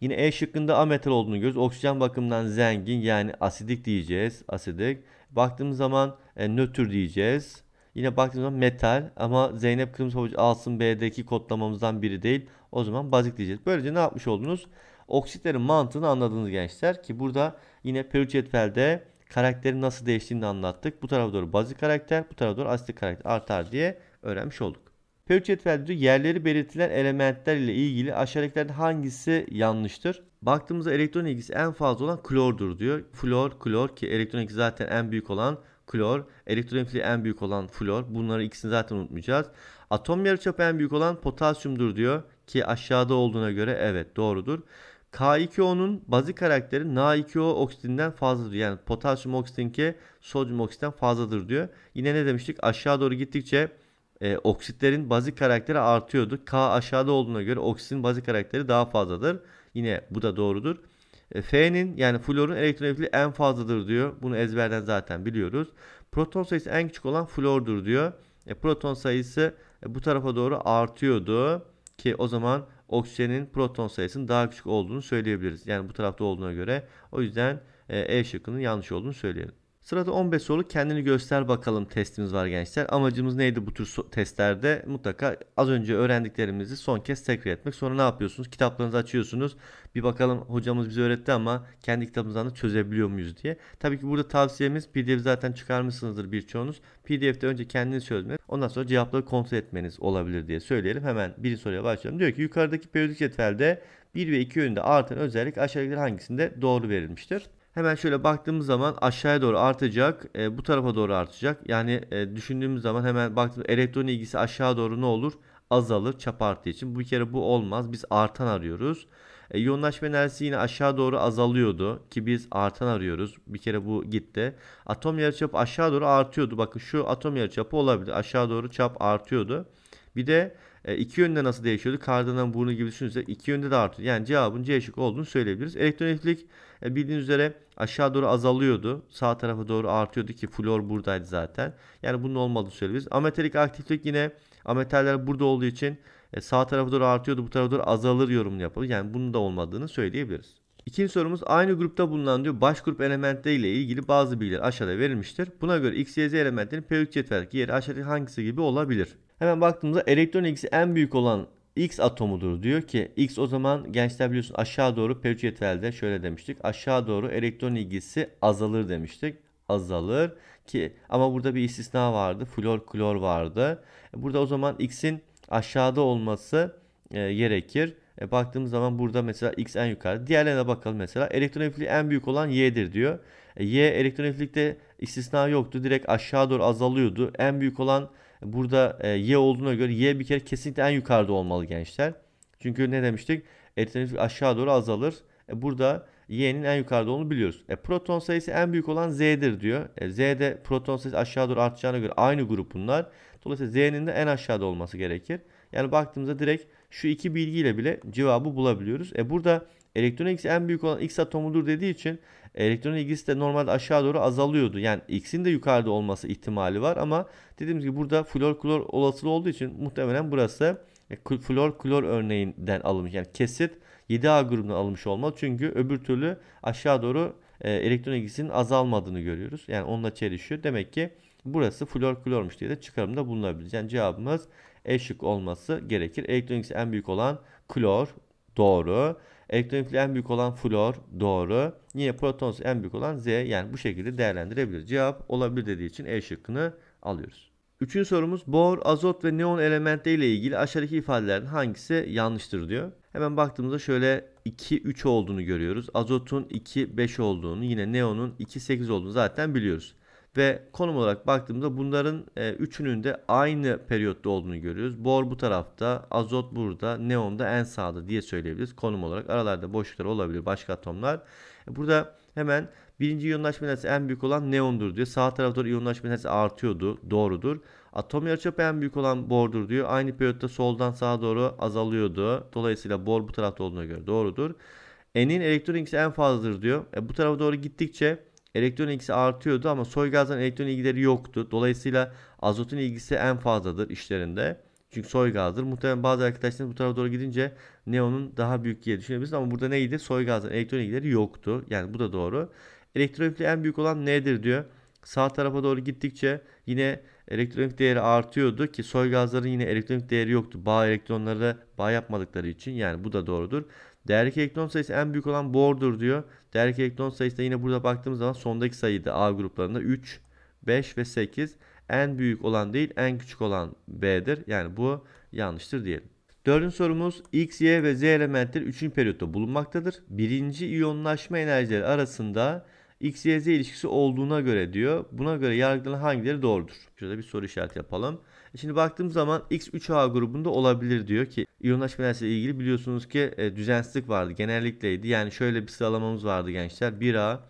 [SPEAKER 1] Yine E şıkkında ametal olduğunu görüyoruz. Oksijen bakımından zengin yani asidik diyeceğiz. Asidik. Baktığımız zaman e, nötr diyeceğiz. Yine baktığımız zaman metal ama Zeynep Kırmızı Hoca alsın B'deki kodlamamızdan biri değil. O zaman bazik diyeceğiz. Böylece ne yapmış oldunuz? Oksitlerin mantığını anladınız gençler ki burada yine periyot cetvelde karakterin nasıl değiştiğini anlattık. Bu tarafa doğru bazik karakter, bu tarafa doğru asitik karakter artar diye öğrenmiş olduk. Peugeot diyor yerleri belirtilen elementler ile ilgili aşağıdakilerden hangisi yanlıştır? Baktığımızda elektron ilgisi en fazla olan klordur diyor. Flor, klor ki elektron ilgisi zaten en büyük olan klor, elektronifili en büyük olan flor. Bunları ikisini zaten unutmayacağız. Atom yarıçapı en büyük olan potasyumdur diyor ki aşağıda olduğuna göre evet doğrudur. K2O'nun bazı karakteri Na2O oksidinden fazladır. Yani potasyum oksitin ki sodyum oksitten fazladır diyor. Yine ne demiştik? Aşağı doğru gittikçe e, oksitlerin bazik karakteri artıyordu. K aşağıda olduğuna göre oksitin bazik karakteri daha fazladır. Yine bu da doğrudur. E, F'nin yani florun elektronefili en fazladır diyor. Bunu ezberden zaten biliyoruz. Proton sayısı en küçük olan flordur diyor. E, proton sayısı e, bu tarafa doğru artıyordu ki o zaman oksijenin proton sayısının daha küçük olduğunu söyleyebiliriz. Yani bu tarafta olduğuna göre o yüzden e, E şıkkının yanlış olduğunu söyleyelim. Sırada 15 soru kendini göster bakalım testimiz var gençler. Amacımız neydi bu tür testlerde? Mutlaka az önce öğrendiklerimizi son kez tekrar etmek. Sonra ne yapıyorsunuz? Kitaplarınızı açıyorsunuz. Bir bakalım hocamız bize öğretti ama kendi kitabımızdan da çözebiliyor muyuz diye. Tabii ki burada tavsiyemiz PDF zaten çıkarmışsınızdır birçoğunuz. PDF'de önce kendini çözmeniz ondan sonra cevapları kontrol etmeniz olabilir diye söyleyelim. Hemen bir soruya başlayalım. Diyor ki yukarıdaki periyodik cetvelde 1 ve 2 yönünde artan özellik aşağıdakiler hangisinde doğru verilmiştir? Hemen şöyle baktığımız zaman aşağıya doğru artacak. E, bu tarafa doğru artacak. Yani e, düşündüğümüz zaman hemen baktığımız elektron ilgisi aşağı doğru ne olur? Azalır çap arttığı için. Bu bir kere bu olmaz. Biz artan arıyoruz. E, yoğunlaşma enerjisi yine aşağı doğru azalıyordu ki biz artan arıyoruz. Bir kere bu gitti. Atom yarıçapı aşağı doğru artıyordu. Bakın şu atom yarıçapı olabilir. Aşağı doğru çap artıyordu. Bir de e, iki yönde nasıl değişiyordu? Kardanın burnu gibi düşünürsek iki yönde de artıyor. Yani cevabın C şık olduğunu söyleyebiliriz. Elektroniklik e, bildiğiniz üzere aşağı doğru azalıyordu. Sağ tarafa doğru artıyordu ki flor buradaydı zaten. Yani bunun olmadığını söyleyebiliriz. Ametalik aktiflik yine ametaller burada olduğu için e, sağ tarafa doğru artıyordu bu tarafa doğru azalır yorumunu yapabiliriz. Yani bunun da olmadığını söyleyebiliriz. İkinci sorumuz aynı grupta bulunan diyor baş grup elementleriyle ilgili bazı bilgiler aşağıda verilmiştir. Buna göre X, Y, Z elementlerin periyodik cetveldeki yeri aşağıdaki hangisi gibi olabilir? Hemen baktığımızda elektron eksi en büyük olan X atomudur diyor ki X o zaman gençler biliyorsun aşağı doğru periyetelde şöyle demiştik. Aşağı doğru elektron ilgisi azalır demiştik. Azalır ki ama burada bir istisna vardı. Flor klor vardı. E, burada o zaman X'in aşağıda olması e, gerekir. E, baktığımız zaman burada mesela X en yukarı. Diğerlerine bakalım mesela. Elektron hafifliği en büyük olan Y'dir diyor. E, y elektron hafiflikte istisna yoktu. Direkt aşağı doğru azalıyordu. En büyük olan Burada e, y olduğuna göre y bir kere kesinlikle en yukarıda olmalı gençler. Çünkü ne demiştik? Elektronik aşağı doğru azalır. E, burada y'nin en yukarıda olduğunu biliyoruz. E, proton sayısı en büyük olan z'dir diyor. E, z'de proton sayısı aşağı doğru artacağına göre aynı grup bunlar. Dolayısıyla z'nin de en aşağıda olması gerekir. Yani baktığımızda direkt şu iki bilgiyle bile cevabı bulabiliyoruz. E burada elektron X en büyük olan X atomudur dediği için Elektron ilgisi de normalde aşağı doğru azalıyordu. Yani x'in de yukarıda olması ihtimali var ama dediğimiz gibi burada flor klor olasılığı olduğu için muhtemelen burası e, flor klor örneğinden alınmış. Yani kesit 7A grubundan alınmış olmalı. Çünkü öbür türlü aşağı doğru e, elektron ilgisinin azalmadığını görüyoruz. Yani onunla çelişiyor. Demek ki burası flor klormuş diye de çıkarımda bulunabiliriz. Yani cevabımız eşik olması gerekir. Elektron ilgisi en büyük olan klor doğru. Elektron en büyük olan flor doğru. Niye? proton en büyük olan Z yani bu şekilde değerlendirebilir. Cevap olabilir dediği için E şıkkını alıyoruz. Üçüncü sorumuz bor, azot ve neon elementleri ile ilgili aşağıdaki ifadelerin hangisi yanlıştır diyor. Hemen baktığımızda şöyle 2-3 olduğunu görüyoruz. Azotun 2-5 olduğunu yine neonun 2-8 olduğunu zaten biliyoruz. Ve konum olarak baktığımızda bunların e, üçünün de aynı periyotta olduğunu görüyoruz. Bor bu tarafta, azot burada, neon da en sağda diye söyleyebiliriz. Konum olarak aralarda boşluklar olabilir başka atomlar. E, burada hemen birinci iyonlaşma enerjisi en büyük olan neondur diyor. Sağ tarafta doğru iyonlaşma enerjisi artıyordu. Doğrudur. Atom yarıçapı en büyük olan bordur diyor. Aynı periyotta soldan sağa doğru azalıyordu. Dolayısıyla bor bu tarafta olduğuna göre doğrudur. N'in elektron en fazladır diyor. E, bu tarafa doğru gittikçe elektron ilgisi artıyordu ama soy gazların elektron ilgileri yoktu. Dolayısıyla azotun ilgisi en fazladır işlerinde. Çünkü soy gazdır. Muhtemelen bazı arkadaşlarınız bu tarafa doğru gidince neonun daha büyük diye düşünebiliriz ama burada neydi? Soy gazların elektron ilgileri yoktu. Yani bu da doğru. Elektrofili en büyük olan nedir diyor. Sağ tarafa doğru gittikçe yine elektronik değeri artıyordu ki soy gazların yine elektronik değeri yoktu. Bağ elektronları bağ yapmadıkları için yani bu da doğrudur. Değerli elektron sayısı en büyük olan bordur diyor. Değerli elektron sayısı da yine burada baktığımız zaman sondaki sayıydı. A gruplarında 3, 5 ve 8. En büyük olan değil en küçük olan B'dir. Yani bu yanlıştır diyelim. Dördüncü sorumuz X, Y ve Z elementleri 3. periyotta bulunmaktadır. Birinci iyonlaşma enerjileri arasında X, Y, Z ilişkisi olduğuna göre diyor. Buna göre yargılanan hangileri doğrudur? Şurada bir soru işareti yapalım. Şimdi baktığım zaman X3A grubunda olabilir diyor ki iyonlaşma enerjisiyle ilgili biliyorsunuz ki e, düzensizlik vardı. Genellikleydi. Yani şöyle bir sıralamamız vardı gençler. 1A,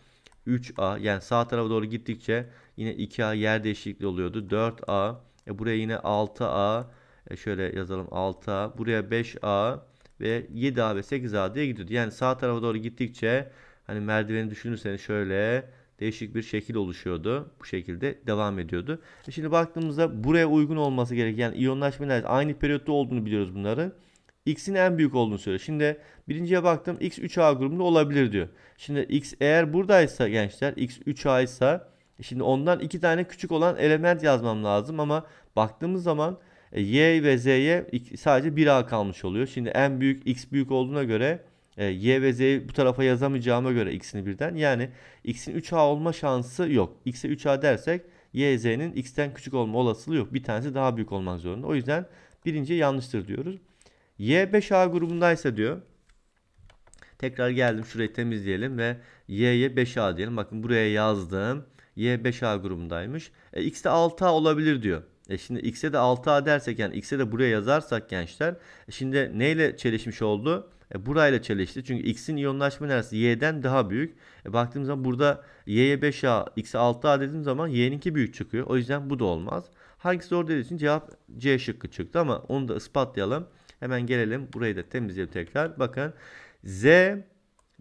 [SPEAKER 1] 3A yani sağ tarafa doğru gittikçe yine 2A yer değişikliği oluyordu. 4A, e, buraya yine 6A, e, şöyle yazalım 6A, buraya 5A ve 7A ve 8A diye gidiyordu. Yani sağ tarafa doğru gittikçe hani merdiveni düşünürseniz şöyle değişik bir şekil oluşuyordu. Bu şekilde devam ediyordu. E şimdi baktığımızda buraya uygun olması gereken yani iyonlaşma enerjisi aynı periyotta olduğunu biliyoruz bunların. X'in en büyük olduğunu söylüyor. Şimdi birinciye baktım X 3A grubunda olabilir diyor. Şimdi X eğer buradaysa gençler X 3A ise e şimdi ondan iki tane küçük olan element yazmam lazım ama baktığımız zaman e, Y ve Z'ye sadece 1A kalmış oluyor. Şimdi en büyük X büyük olduğuna göre e, y ve z'yi bu tarafa yazamayacağıma göre x'ini birden. Yani x'in 3a olma şansı yok. x'e 3a dersek y, z'nin x'ten küçük olma olasılığı yok. Bir tanesi daha büyük olmak zorunda. O yüzden birinci yanlıştır diyoruz. Y 5a grubundaysa diyor. Tekrar geldim şurayı temizleyelim ve y'ye 5a diyelim. Bakın buraya yazdım. Y 5a grubundaymış. E, x de 6a olabilir diyor. E şimdi x'e de 6a dersek yani x'e de buraya yazarsak gençler. E şimdi neyle çelişmiş oldu? E, burayla çelişti. Çünkü x'in iyonlaşma enerjisi y'den daha büyük. E, baktığım zaman burada y'ye 5a, x'e 6a dediğim zaman y'ninki büyük çıkıyor. O yüzden bu da olmaz. Hangisi doğru dediği için cevap C şıkkı çıktı ama onu da ispatlayalım. Hemen gelelim. Burayı da temizleyelim tekrar. Bakın Z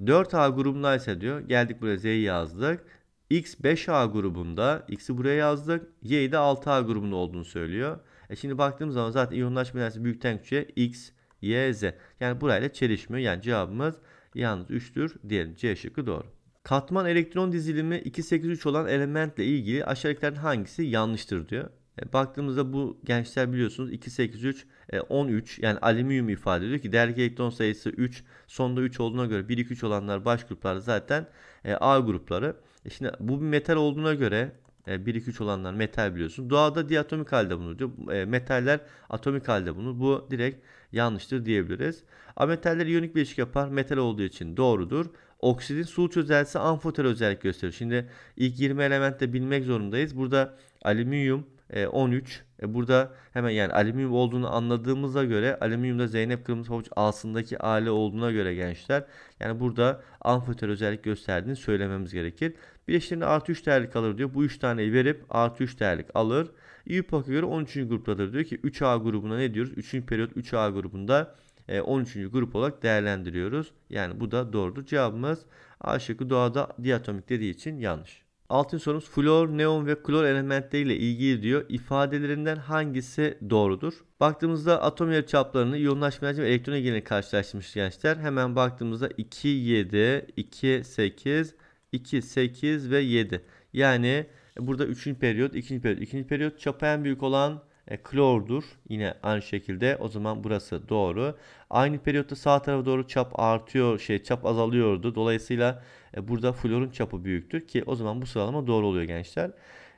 [SPEAKER 1] 4A grubundaysa diyor. Geldik buraya Z'yi yazdık. X 5A grubunda. X'i buraya yazdık. Y'yi de 6A grubunda olduğunu söylüyor. E şimdi baktığım zaman zaten iyonlaşma enerjisi büyükten küçüğe X Y, Yani burayla çelişmiyor. Yani cevabımız yalnız 3'tür diyelim. C şıkkı doğru. Katman elektron dizilimi 283 olan elementle ilgili aşağıdakilerden hangisi yanlıştır diyor. E, baktığımızda bu gençler biliyorsunuz 283 e, 13 yani alüminyum ifade ediyor ki değerli elektron sayısı 3 sonda 3 olduğuna göre 1 2 3 olanlar baş gruplar zaten e, A grupları. E şimdi bu bir metal olduğuna göre 1-2-3 e, olanlar metal biliyorsun. Doğada diatomik halde bunu diyor. E, metaller atomik halde bunu. Bu direkt yanlıştır diyebiliriz. Ametaller iyonik bileşik yapar. Metal olduğu için doğrudur. Oksidin su çözeltisi amfoter özellik gösterir. Şimdi ilk 20 elementte bilmek zorundayız. Burada alüminyum 13 e, burada hemen yani alüminyum olduğunu anladığımıza göre alüminyumda Zeynep Kırmızı Pabuç A'sındaki aile olduğuna göre gençler yani burada amfoter özellik gösterdiğini söylememiz gerekir. Bileşlerine artı 3 değerlik alır diyor. Bu 3 taneyi verip artı 3 değerlik alır. İUPAC'a göre 13. gruptadır diyor ki 3A grubuna ne diyoruz? 3. periyot 3A grubunda 13. E, grup olarak değerlendiriyoruz. Yani bu da doğrudur. Cevabımız A şıkkı doğada diatomik dediği için yanlış. Altın sorumuz flor, neon ve klor elementleriyle ilgili diyor. İfadelerinden hangisi doğrudur? Baktığımızda atom yarı çaplarını iyonlaşma enerji ve elektron ilgili karşılaştırmış gençler. Hemen baktığımızda 2, 7, 2, 8, 2, 8 ve 7. Yani burada 3. periyot, 2. periyot, 2. periyot çapı en büyük olan e, klordur. Yine aynı şekilde o zaman burası doğru. Aynı periyotta sağ tarafa doğru çap artıyor, şey çap azalıyordu. Dolayısıyla e, burada florun çapı büyüktür ki o zaman bu sıralama doğru oluyor gençler.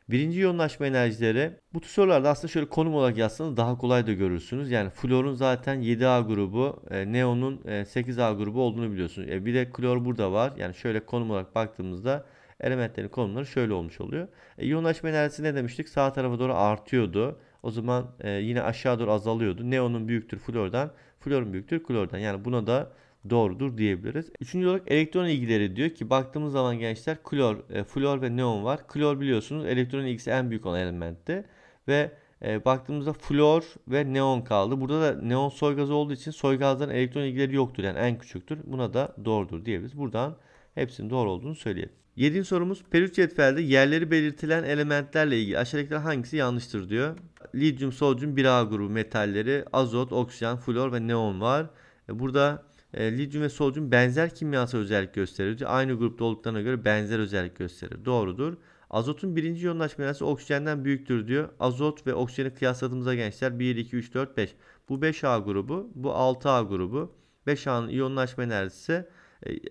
[SPEAKER 1] Birinci yoğunlaşma enerjileri bu tür sorularda aslında şöyle konum olarak yazsanız daha kolay da görürsünüz. Yani florun zaten 7A grubu, e, neonun e, 8A grubu olduğunu biliyorsunuz. E, bir de klor burada var. Yani şöyle konum olarak baktığımızda elementlerin konumları şöyle olmuş oluyor. E, yoğunlaşma enerjisi ne demiştik? Sağ tarafa doğru artıyordu. O zaman e, yine aşağı doğru azalıyordu. Neonun büyüktür flordan, florun büyüktür klordan. Yani buna da doğrudur diyebiliriz. Üçüncü olarak elektron ilgileri diyor ki baktığımız zaman gençler klor, e, flor ve neon var. Klor biliyorsunuz elektron ilgisi en büyük olan elementti ve e, baktığımızda flor ve neon kaldı. Burada da neon soy gazı olduğu için soy gazların elektron ilgileri yoktur. Yani en küçüktür. Buna da doğrudur diyebiliriz. Buradan hepsinin doğru olduğunu söyleyelim. Yediğin sorumuz periyot cetvelde yerleri belirtilen elementlerle ilgili aşağıdakiler hangisi yanlıştır diyor. Lityum, sodyum, 1A grubu metalleri, azot, oksijen, flor ve neon var. E, burada e, lityum ve sodyum benzer kimyasal özellik gösterir. Aynı grupta olduklarına göre benzer özellik gösterir. Doğrudur. Azotun birinci yoğunlaşma enerjisi oksijenden büyüktür diyor. Azot ve oksijeni kıyasladığımızda gençler 1, 2, 3, 4, 5. Bu 5A grubu, bu 6A grubu. 5A'nın iyonlaşma enerjisi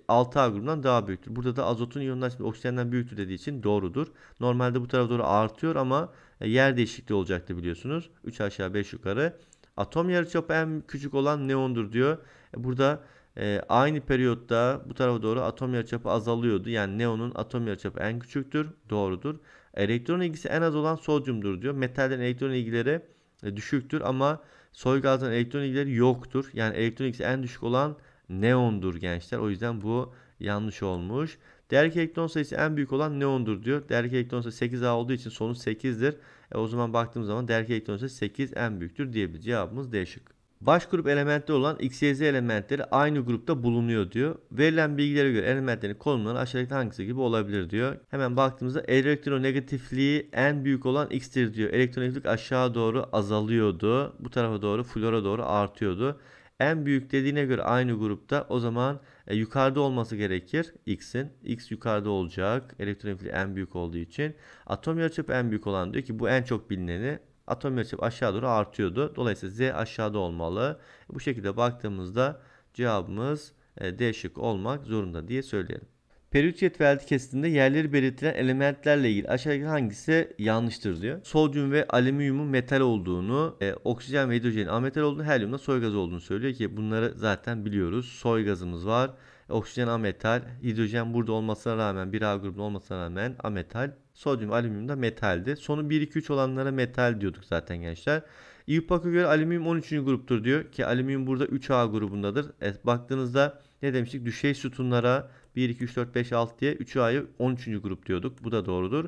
[SPEAKER 1] 6A e, grubundan daha büyüktür. Burada da azotun iyonlaşma oksijenden büyüktür dediği için doğrudur. Normalde bu tarafa doğru artıyor ama e, yer değişikliği olacaktı biliyorsunuz. 3 aşağı 5 yukarı. Atom yarıçapı en küçük olan neondur diyor. Burada e, aynı periyotta bu tarafa doğru atom yarıçapı azalıyordu. Yani neonun atom yarıçapı en küçüktür. Doğrudur. Elektron ilgisi en az olan sodyumdur diyor. Metalden elektron ilgileri e, düşüktür ama soy gazdan elektron ilgileri yoktur. Yani elektron ilgisi en düşük olan neondur gençler. O yüzden bu yanlış olmuş. Değerlik elektron sayısı en büyük olan neondur diyor. Değerlik elektron sayısı 8A olduğu için sonu 8'dir. E, o zaman baktığımız zaman değerlik elektron sayısı 8 en büyüktür diyebiliriz. Cevabımız D şıkkı. Baş grup elementleri olan XYZ elementleri aynı grupta bulunuyor diyor. Verilen bilgilere göre elementlerin konumları aşağıdaki hangisi gibi olabilir diyor. Hemen baktığımızda elektronegatifliği en büyük olan X'tir diyor. Elektronegatiflik aşağı doğru azalıyordu. Bu tarafa doğru flora doğru artıyordu. En büyük dediğine göre aynı grupta o zaman e, yukarıda olması gerekir X'in. X yukarıda olacak. Elektronifli en büyük olduğu için. Atom yarıçapı en büyük olan diyor ki bu en çok bilineni atom yarıçap aşağı doğru artıyordu. Dolayısıyla Z aşağıda olmalı. Bu şekilde baktığımızda cevabımız e, D şık olmak zorunda diye söyleyelim. Periyot cetveli kesitinde yerleri belirtilen elementlerle ilgili aşağıdaki hangisi yanlıştır diyor. Sodyum ve alüminyumun metal olduğunu, e, oksijen ve hidrojenin ametal olduğunu, helyum da soy gaz olduğunu söylüyor ki bunları zaten biliyoruz. Soy gazımız var. E, oksijen ametal, hidrojen burada olmasına rağmen bir A grubunda olmasına rağmen ametal Sodyum alüminyum da metaldi. Sonu 1 2 3 olanlara metal diyorduk zaten gençler. IUPAC'a göre alüminyum 13. gruptur diyor ki alüminyum burada 3A grubundadır. Evet, baktığınızda ne demiştik? Düşey sütunlara 1 2 3 4 5 6 diye 3A'yı 13. grup diyorduk. Bu da doğrudur.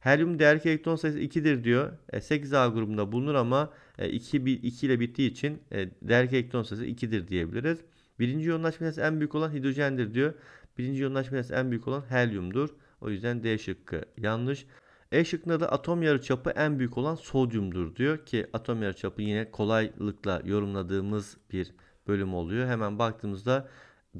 [SPEAKER 1] Helyum değerli elektron sayısı 2'dir diyor. E, 8A grubunda bulunur ama e, 2, 2 ile bittiği için e, değerli elektron sayısı 2'dir diyebiliriz. Birinci yoğunlaşma en büyük olan hidrojendir diyor. Birinci yoğunlaşma en büyük olan helyumdur. O yüzden D şıkkı yanlış. E şıkkında da atom yarıçapı en büyük olan sodyumdur diyor ki atom yarıçapı yine kolaylıkla yorumladığımız bir bölüm oluyor. Hemen baktığımızda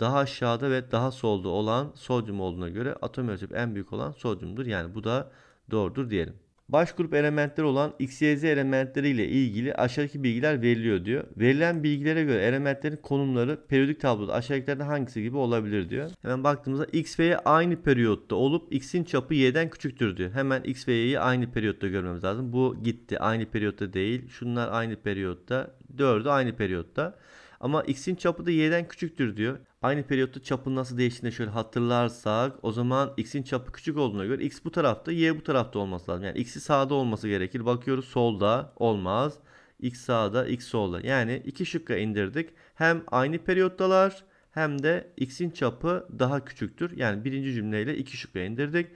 [SPEAKER 1] daha aşağıda ve daha solda olan sodyum olduğuna göre atom yarıçapı en büyük olan sodyumdur. Yani bu da doğrudur diyelim baş grup elementleri olan XYZ elementleri ile ilgili aşağıdaki bilgiler veriliyor diyor. Verilen bilgilere göre elementlerin konumları periyodik tabloda aşağıdakilerden hangisi gibi olabilir diyor. Hemen baktığımızda X ve Y aynı periyotta olup X'in çapı Y'den küçüktür diyor. Hemen X ve Y'yi aynı periyotta görmemiz lazım. Bu gitti aynı periyotta değil. Şunlar aynı periyotta. 4'ü aynı periyotta. Ama x'in çapı da y'den küçüktür diyor. Aynı periyotta çapın nasıl değiştiğini şöyle hatırlarsak o zaman x'in çapı küçük olduğuna göre x bu tarafta y bu tarafta olması lazım. Yani x'i sağda olması gerekir. Bakıyoruz solda olmaz. x sağda x solda. Yani iki şıkka indirdik. Hem aynı periyottalar hem de x'in çapı daha küçüktür. Yani birinci cümleyle iki şıkka indirdik.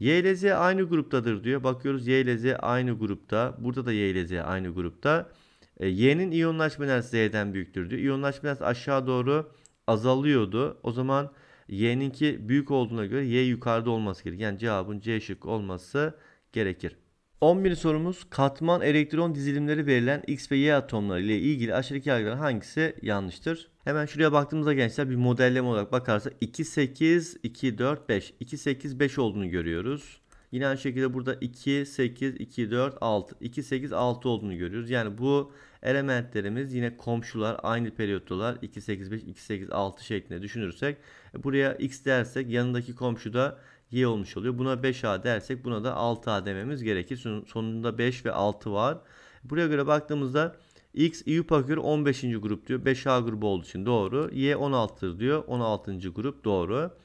[SPEAKER 1] Y ile Z aynı gruptadır diyor. Bakıyoruz Y ile Z aynı grupta. Burada da Y ile Z aynı grupta. E, Y'nin iyonlaşma enerjisi Z'den büyüktür diyor. İyonlaşma enerjisi aşağı doğru azalıyordu. O zaman y'ninki büyük olduğuna göre y yukarıda olması gerekir. Yani cevabın C şıkkı olması gerekir. 11. sorumuz katman elektron dizilimleri verilen X ve Y atomları ile ilgili aşağıdaki yargıların hangisi yanlıştır? Hemen şuraya baktığımızda gençler bir modelleme olarak bakarsa 2 8 2 4 5 2 8 5 olduğunu görüyoruz. Yine aynı şekilde burada 2 8 2 4 6 2 8 6 olduğunu görüyoruz. Yani bu Elementlerimiz yine komşular aynı periyotlular 285 286 şeklinde düşünürsek e, buraya x dersek yanındaki komşu da y olmuş oluyor. Buna 5a dersek buna da 6a dememiz gerekir. Sonunda 5 ve 6 var. Buraya göre baktığımızda X Eupakür 15. grup diyor. 5A grubu olduğu için doğru. Y 16'dır diyor. 16. grup doğru.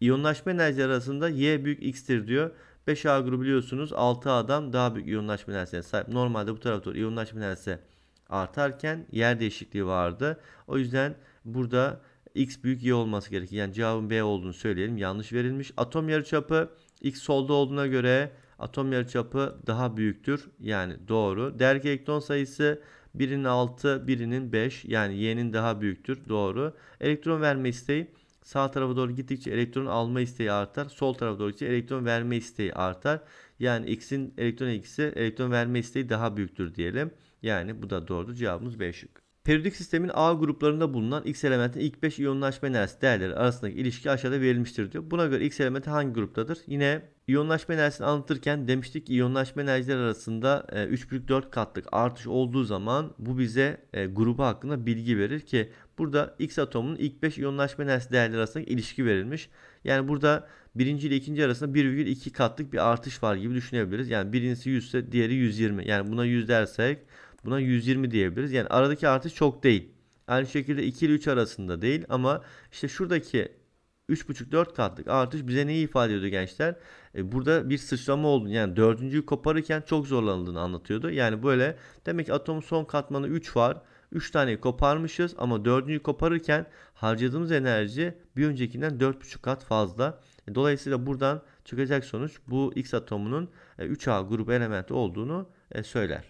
[SPEAKER 1] İyonlaşma enerji arasında Y büyük X'tir diyor. 5A grubu biliyorsunuz 6A'dan daha büyük iyonlaşma enerjisine sahip. Normalde bu taraf doğru iyonlaşma enerjisi artarken yer değişikliği vardı. O yüzden burada x büyük y olması gerekiyor. Yani cevabın b olduğunu söyleyelim. Yanlış verilmiş. Atom yarıçapı x solda olduğuna göre atom yarıçapı daha büyüktür. Yani doğru. Değer elektron sayısı birinin 6, birinin 5. Yani y'nin daha büyüktür. Doğru. Elektron verme isteği sağ tarafa doğru gittikçe elektron alma isteği artar. Sol tarafa doğru gittikçe elektron verme isteği artar. Yani x'in elektron ilgisi elektron verme isteği daha büyüktür diyelim. Yani bu da doğru. Cevabımız B şıkkı. Periyodik sistemin A gruplarında bulunan X elementin ilk 5 iyonlaşma enerjisi değerleri arasındaki ilişki aşağıda verilmiştir diyor. Buna göre X elementi hangi gruptadır? Yine iyonlaşma enerjisini anlatırken demiştik ki iyonlaşma enerjileri arasında 3,4 e, katlık artış olduğu zaman bu bize e, grubu hakkında bilgi verir ki burada X atomunun ilk 5 iyonlaşma enerjisi değerleri arasındaki ilişki verilmiş. Yani burada birinci ile ikinci arasında 1,2 katlık bir artış var gibi düşünebiliriz. Yani birincisi 100 ise diğeri 120. Yani buna 100 dersek Buna 120 diyebiliriz. Yani aradaki artış çok değil. Aynı şekilde 2 ile 3 arasında değil ama işte şuradaki 3,5-4 katlık artış bize neyi ifade ediyordu gençler? E, burada bir sıçrama olduğunu yani dördüncüyü koparırken çok zorlanıldığını anlatıyordu. Yani böyle demek ki atomun son katmanı 3 var. 3 tane koparmışız ama dördüncüyü koparırken harcadığımız enerji bir öncekinden 4,5 kat fazla. E, dolayısıyla buradan çıkacak sonuç bu X atomunun 3A e, grup elementi olduğunu e, söyler.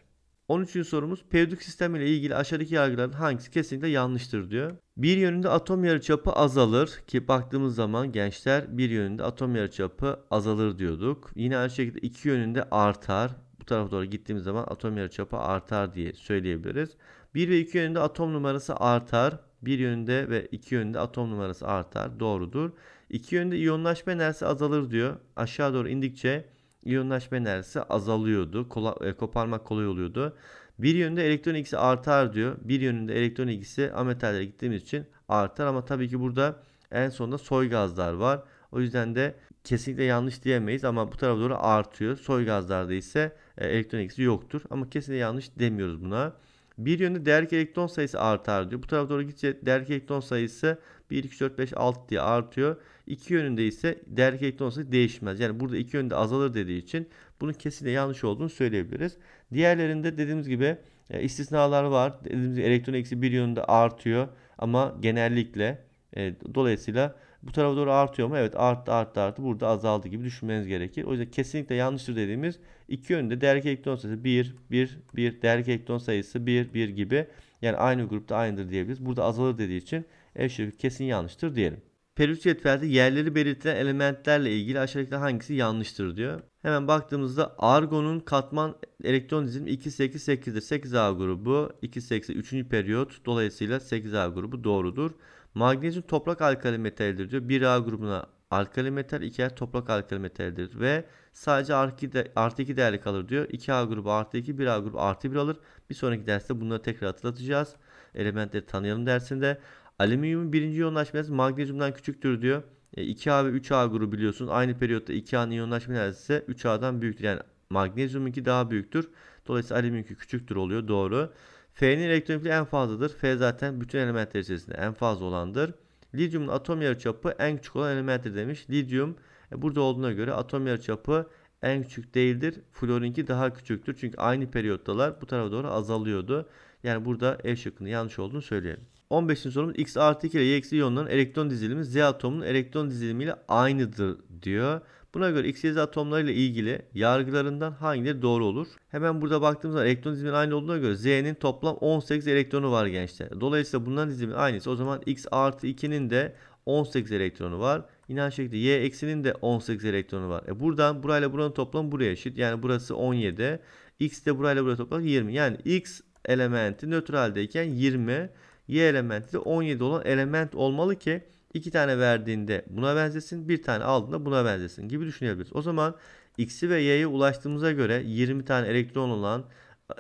[SPEAKER 1] 13. sorumuz periyodik sistem ile ilgili aşağıdaki yargıların hangisi kesinlikle yanlıştır diyor. Bir yönünde atom yarıçapı azalır ki baktığımız zaman gençler bir yönünde atom yarıçapı azalır diyorduk. Yine aynı şekilde iki yönünde artar. Bu tarafa doğru gittiğimiz zaman atom yarıçapı artar diye söyleyebiliriz. Bir ve iki yönünde atom numarası artar. Bir yönünde ve iki yönünde atom numarası artar. Doğrudur. İki yönde iyonlaşma enerjisi azalır diyor. Aşağı doğru indikçe iyonlaşma enerjisi azalıyordu. Kola, e, koparmak kolay oluyordu. Bir yönde elektron eksi artar diyor. Bir yönünde elektron eksi ametallere gittiğimiz için artar ama tabii ki burada en sonunda soy gazlar var. O yüzden de kesinlikle yanlış diyemeyiz ama bu tarafa doğru artıyor. Soy gazlarda ise e, elektron eksi yoktur ama kesinlikle yanlış demiyoruz buna. Bir yönde değerli elektron sayısı artar diyor. Bu tarafa doğru gidince değerli elektron sayısı 1, 2, 3, 4, 5, 6 diye artıyor. İki yönünde ise değerlik elektron sayısı değişmez. Yani burada iki yönde azalır dediği için bunun kesinlikle yanlış olduğunu söyleyebiliriz. Diğerlerinde dediğimiz gibi e, istisnalar var. Dediğimiz gibi elektron eksi bir yönünde artıyor ama genellikle e, dolayısıyla bu tarafa doğru artıyor mu? Evet arttı arttı arttı burada azaldı gibi düşünmeniz gerekir. O yüzden kesinlikle yanlıştır dediğimiz iki yönde değerli elektron sayısı 1, 1, 1, değerli elektron sayısı 1, 1 gibi yani aynı grupta aynıdır diyebiliriz. Burada azalır dediği için ev kesin yanlıştır diyelim. Perüs cetvel'de yerleri belirten elementlerle ilgili aşağıdaki hangisi yanlıştır diyor. Hemen baktığımızda argonun katman elektron dizilimi 288'dir. 8A grubu 280 periyot dolayısıyla 8A grubu doğrudur. Magnezyum toprak alkali metalidir diyor. 1A grubuna alkali metal, 2A toprak alkali metaldir ve sadece artı 2 değerli kalır diyor. 2A grubu artı 2, 1A grubu artı 1 alır. Bir sonraki derste bunları tekrar hatırlatacağız. Elementleri tanıyalım dersinde. Alüminyumun birinci yoğunlaşması magnezyumdan küçüktür diyor. 2A e, ve 3A grubu biliyorsun. Aynı periyotta 2A'nın yoğunlaşma enerjisi 3A'dan büyüktür. Yani magnezyumunki daha büyüktür. Dolayısıyla alüminyumki küçüktür oluyor. Doğru. F'nin elektrofili en fazladır. F zaten bütün elementler içerisinde en fazla olandır. Lityumun atom yarıçapı en küçük olan elementtir demiş. Lityum e, burada olduğuna göre atom yarıçapı en küçük değildir. Florinki daha küçüktür. Çünkü aynı periyottalar bu tarafa doğru azalıyordu. Yani burada E şıkkının yanlış olduğunu söyleyelim. 15. sorumuz X artı 2 ile Y eksi iyonların elektron dizilimi Z atomunun elektron dizilimiyle aynıdır diyor. Buna göre X, Y, Z atomlarıyla ilgili yargılarından hangileri doğru olur? Hemen burada baktığımızda elektron diziliminin aynı olduğuna göre Z'nin toplam 18 elektronu var gençler. Dolayısıyla bunların dizilimi aynıysa o zaman X artı 2'nin de 18 elektronu var. Yine aynı şekilde Y eksinin de 18 elektronu var. E buradan burayla buranın toplamı buraya eşit. Yani burası 17. X de burayla buraya toplam 20. Yani X elementi nötraldeyken 20 y elementi de 17 olan element olmalı ki iki tane verdiğinde buna benzesin, bir tane aldığında buna benzesin gibi düşünebiliriz. O zaman x'i ve y'ye ulaştığımıza göre 20 tane elektron olan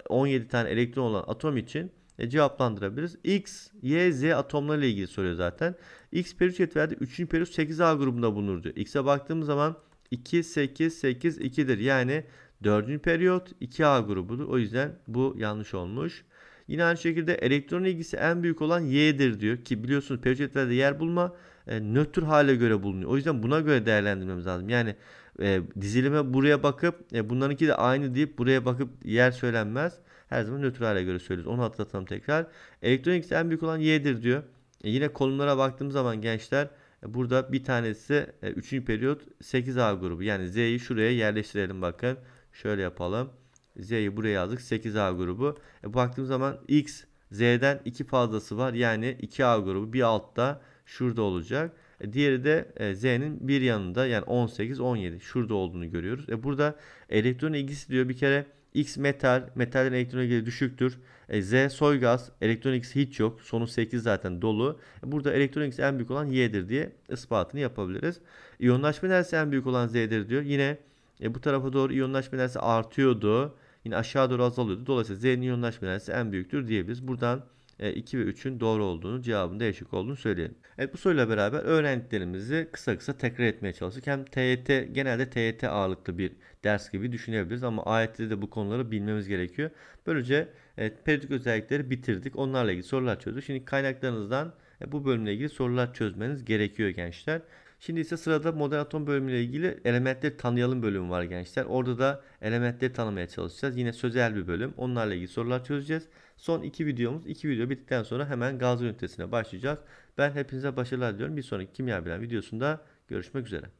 [SPEAKER 1] 17 tane elektron olan atom için e, cevaplandırabiliriz. X, Y, Z atomlarıyla ilgili soruyor zaten. X periyot verdi. 3. periyot 8A grubunda bulunur diyor. X'e baktığımız zaman 2, 8, 8, 2'dir. Yani 4. periyot 2A grubudur. O yüzden bu yanlış olmuş. Yine aynı şekilde elektron ilgisi en büyük olan Y'dir diyor ki biliyorsunuz periyotlarda yer bulma e, nötr hale göre bulunuyor. O yüzden buna göre değerlendirmemiz lazım. Yani e, dizilime buraya bakıp e, bunlarınki de aynı deyip buraya bakıp yer söylenmez. Her zaman nötr hale göre söylüyoruz. Onu hatırlatalım tekrar. Elektron ilgisi en büyük olan Y'dir diyor. E, yine kolumlara baktığımız zaman gençler e, burada bir tanesi e, 3. periyot 8A grubu. Yani Z'yi şuraya yerleştirelim bakın. Şöyle yapalım. Z'yi buraya yazdık. 8A grubu. E, baktığım zaman X Z'den 2 fazlası var. Yani 2A grubu bir altta şurada olacak. E, diğeri de e, Z'nin bir yanında yani 18 17 şurada olduğunu görüyoruz. E, burada elektron ilgisi diyor bir kere X metal, metalin elektron ilgili düşüktür. E, Z soy gaz, elektron ilgisi hiç yok. Sonu 8 zaten dolu. E, burada elektron ilgisi en büyük olan Y'dir diye ispatını yapabiliriz. İyonlaşma enerjisi en büyük olan Z'dir diyor. Yine e, bu tarafa doğru iyonlaşma enerjisi artıyordu yine aşağı doğru azalıyordu. Dolayısıyla Z'nin yoğunlaşma enerjisi en büyüktür diyebiliriz. Buradan 2 e, ve 3'ün doğru olduğunu, cevabın değişik olduğunu söyleyelim. Evet bu soruyla beraber öğrendiklerimizi kısa kısa tekrar etmeye çalıştık. Hem TYT, genelde TYT ağırlıklı bir ders gibi düşünebiliriz ama AYT'de de bu konuları bilmemiz gerekiyor. Böylece evet, periyodik özellikleri bitirdik. Onlarla ilgili sorular çözdük. Şimdi kaynaklarınızdan e, bu bölümle ilgili sorular çözmeniz gerekiyor gençler. Şimdi ise sırada modern atom bölümüyle ilgili elementleri tanıyalım bölümü var gençler. Orada da elementleri tanımaya çalışacağız. Yine sözel bir bölüm. Onlarla ilgili sorular çözeceğiz. Son iki videomuz. iki video bittikten sonra hemen gaz ünitesine başlayacağız. Ben hepinize başarılar diliyorum. Bir sonraki kimya bilen videosunda görüşmek üzere.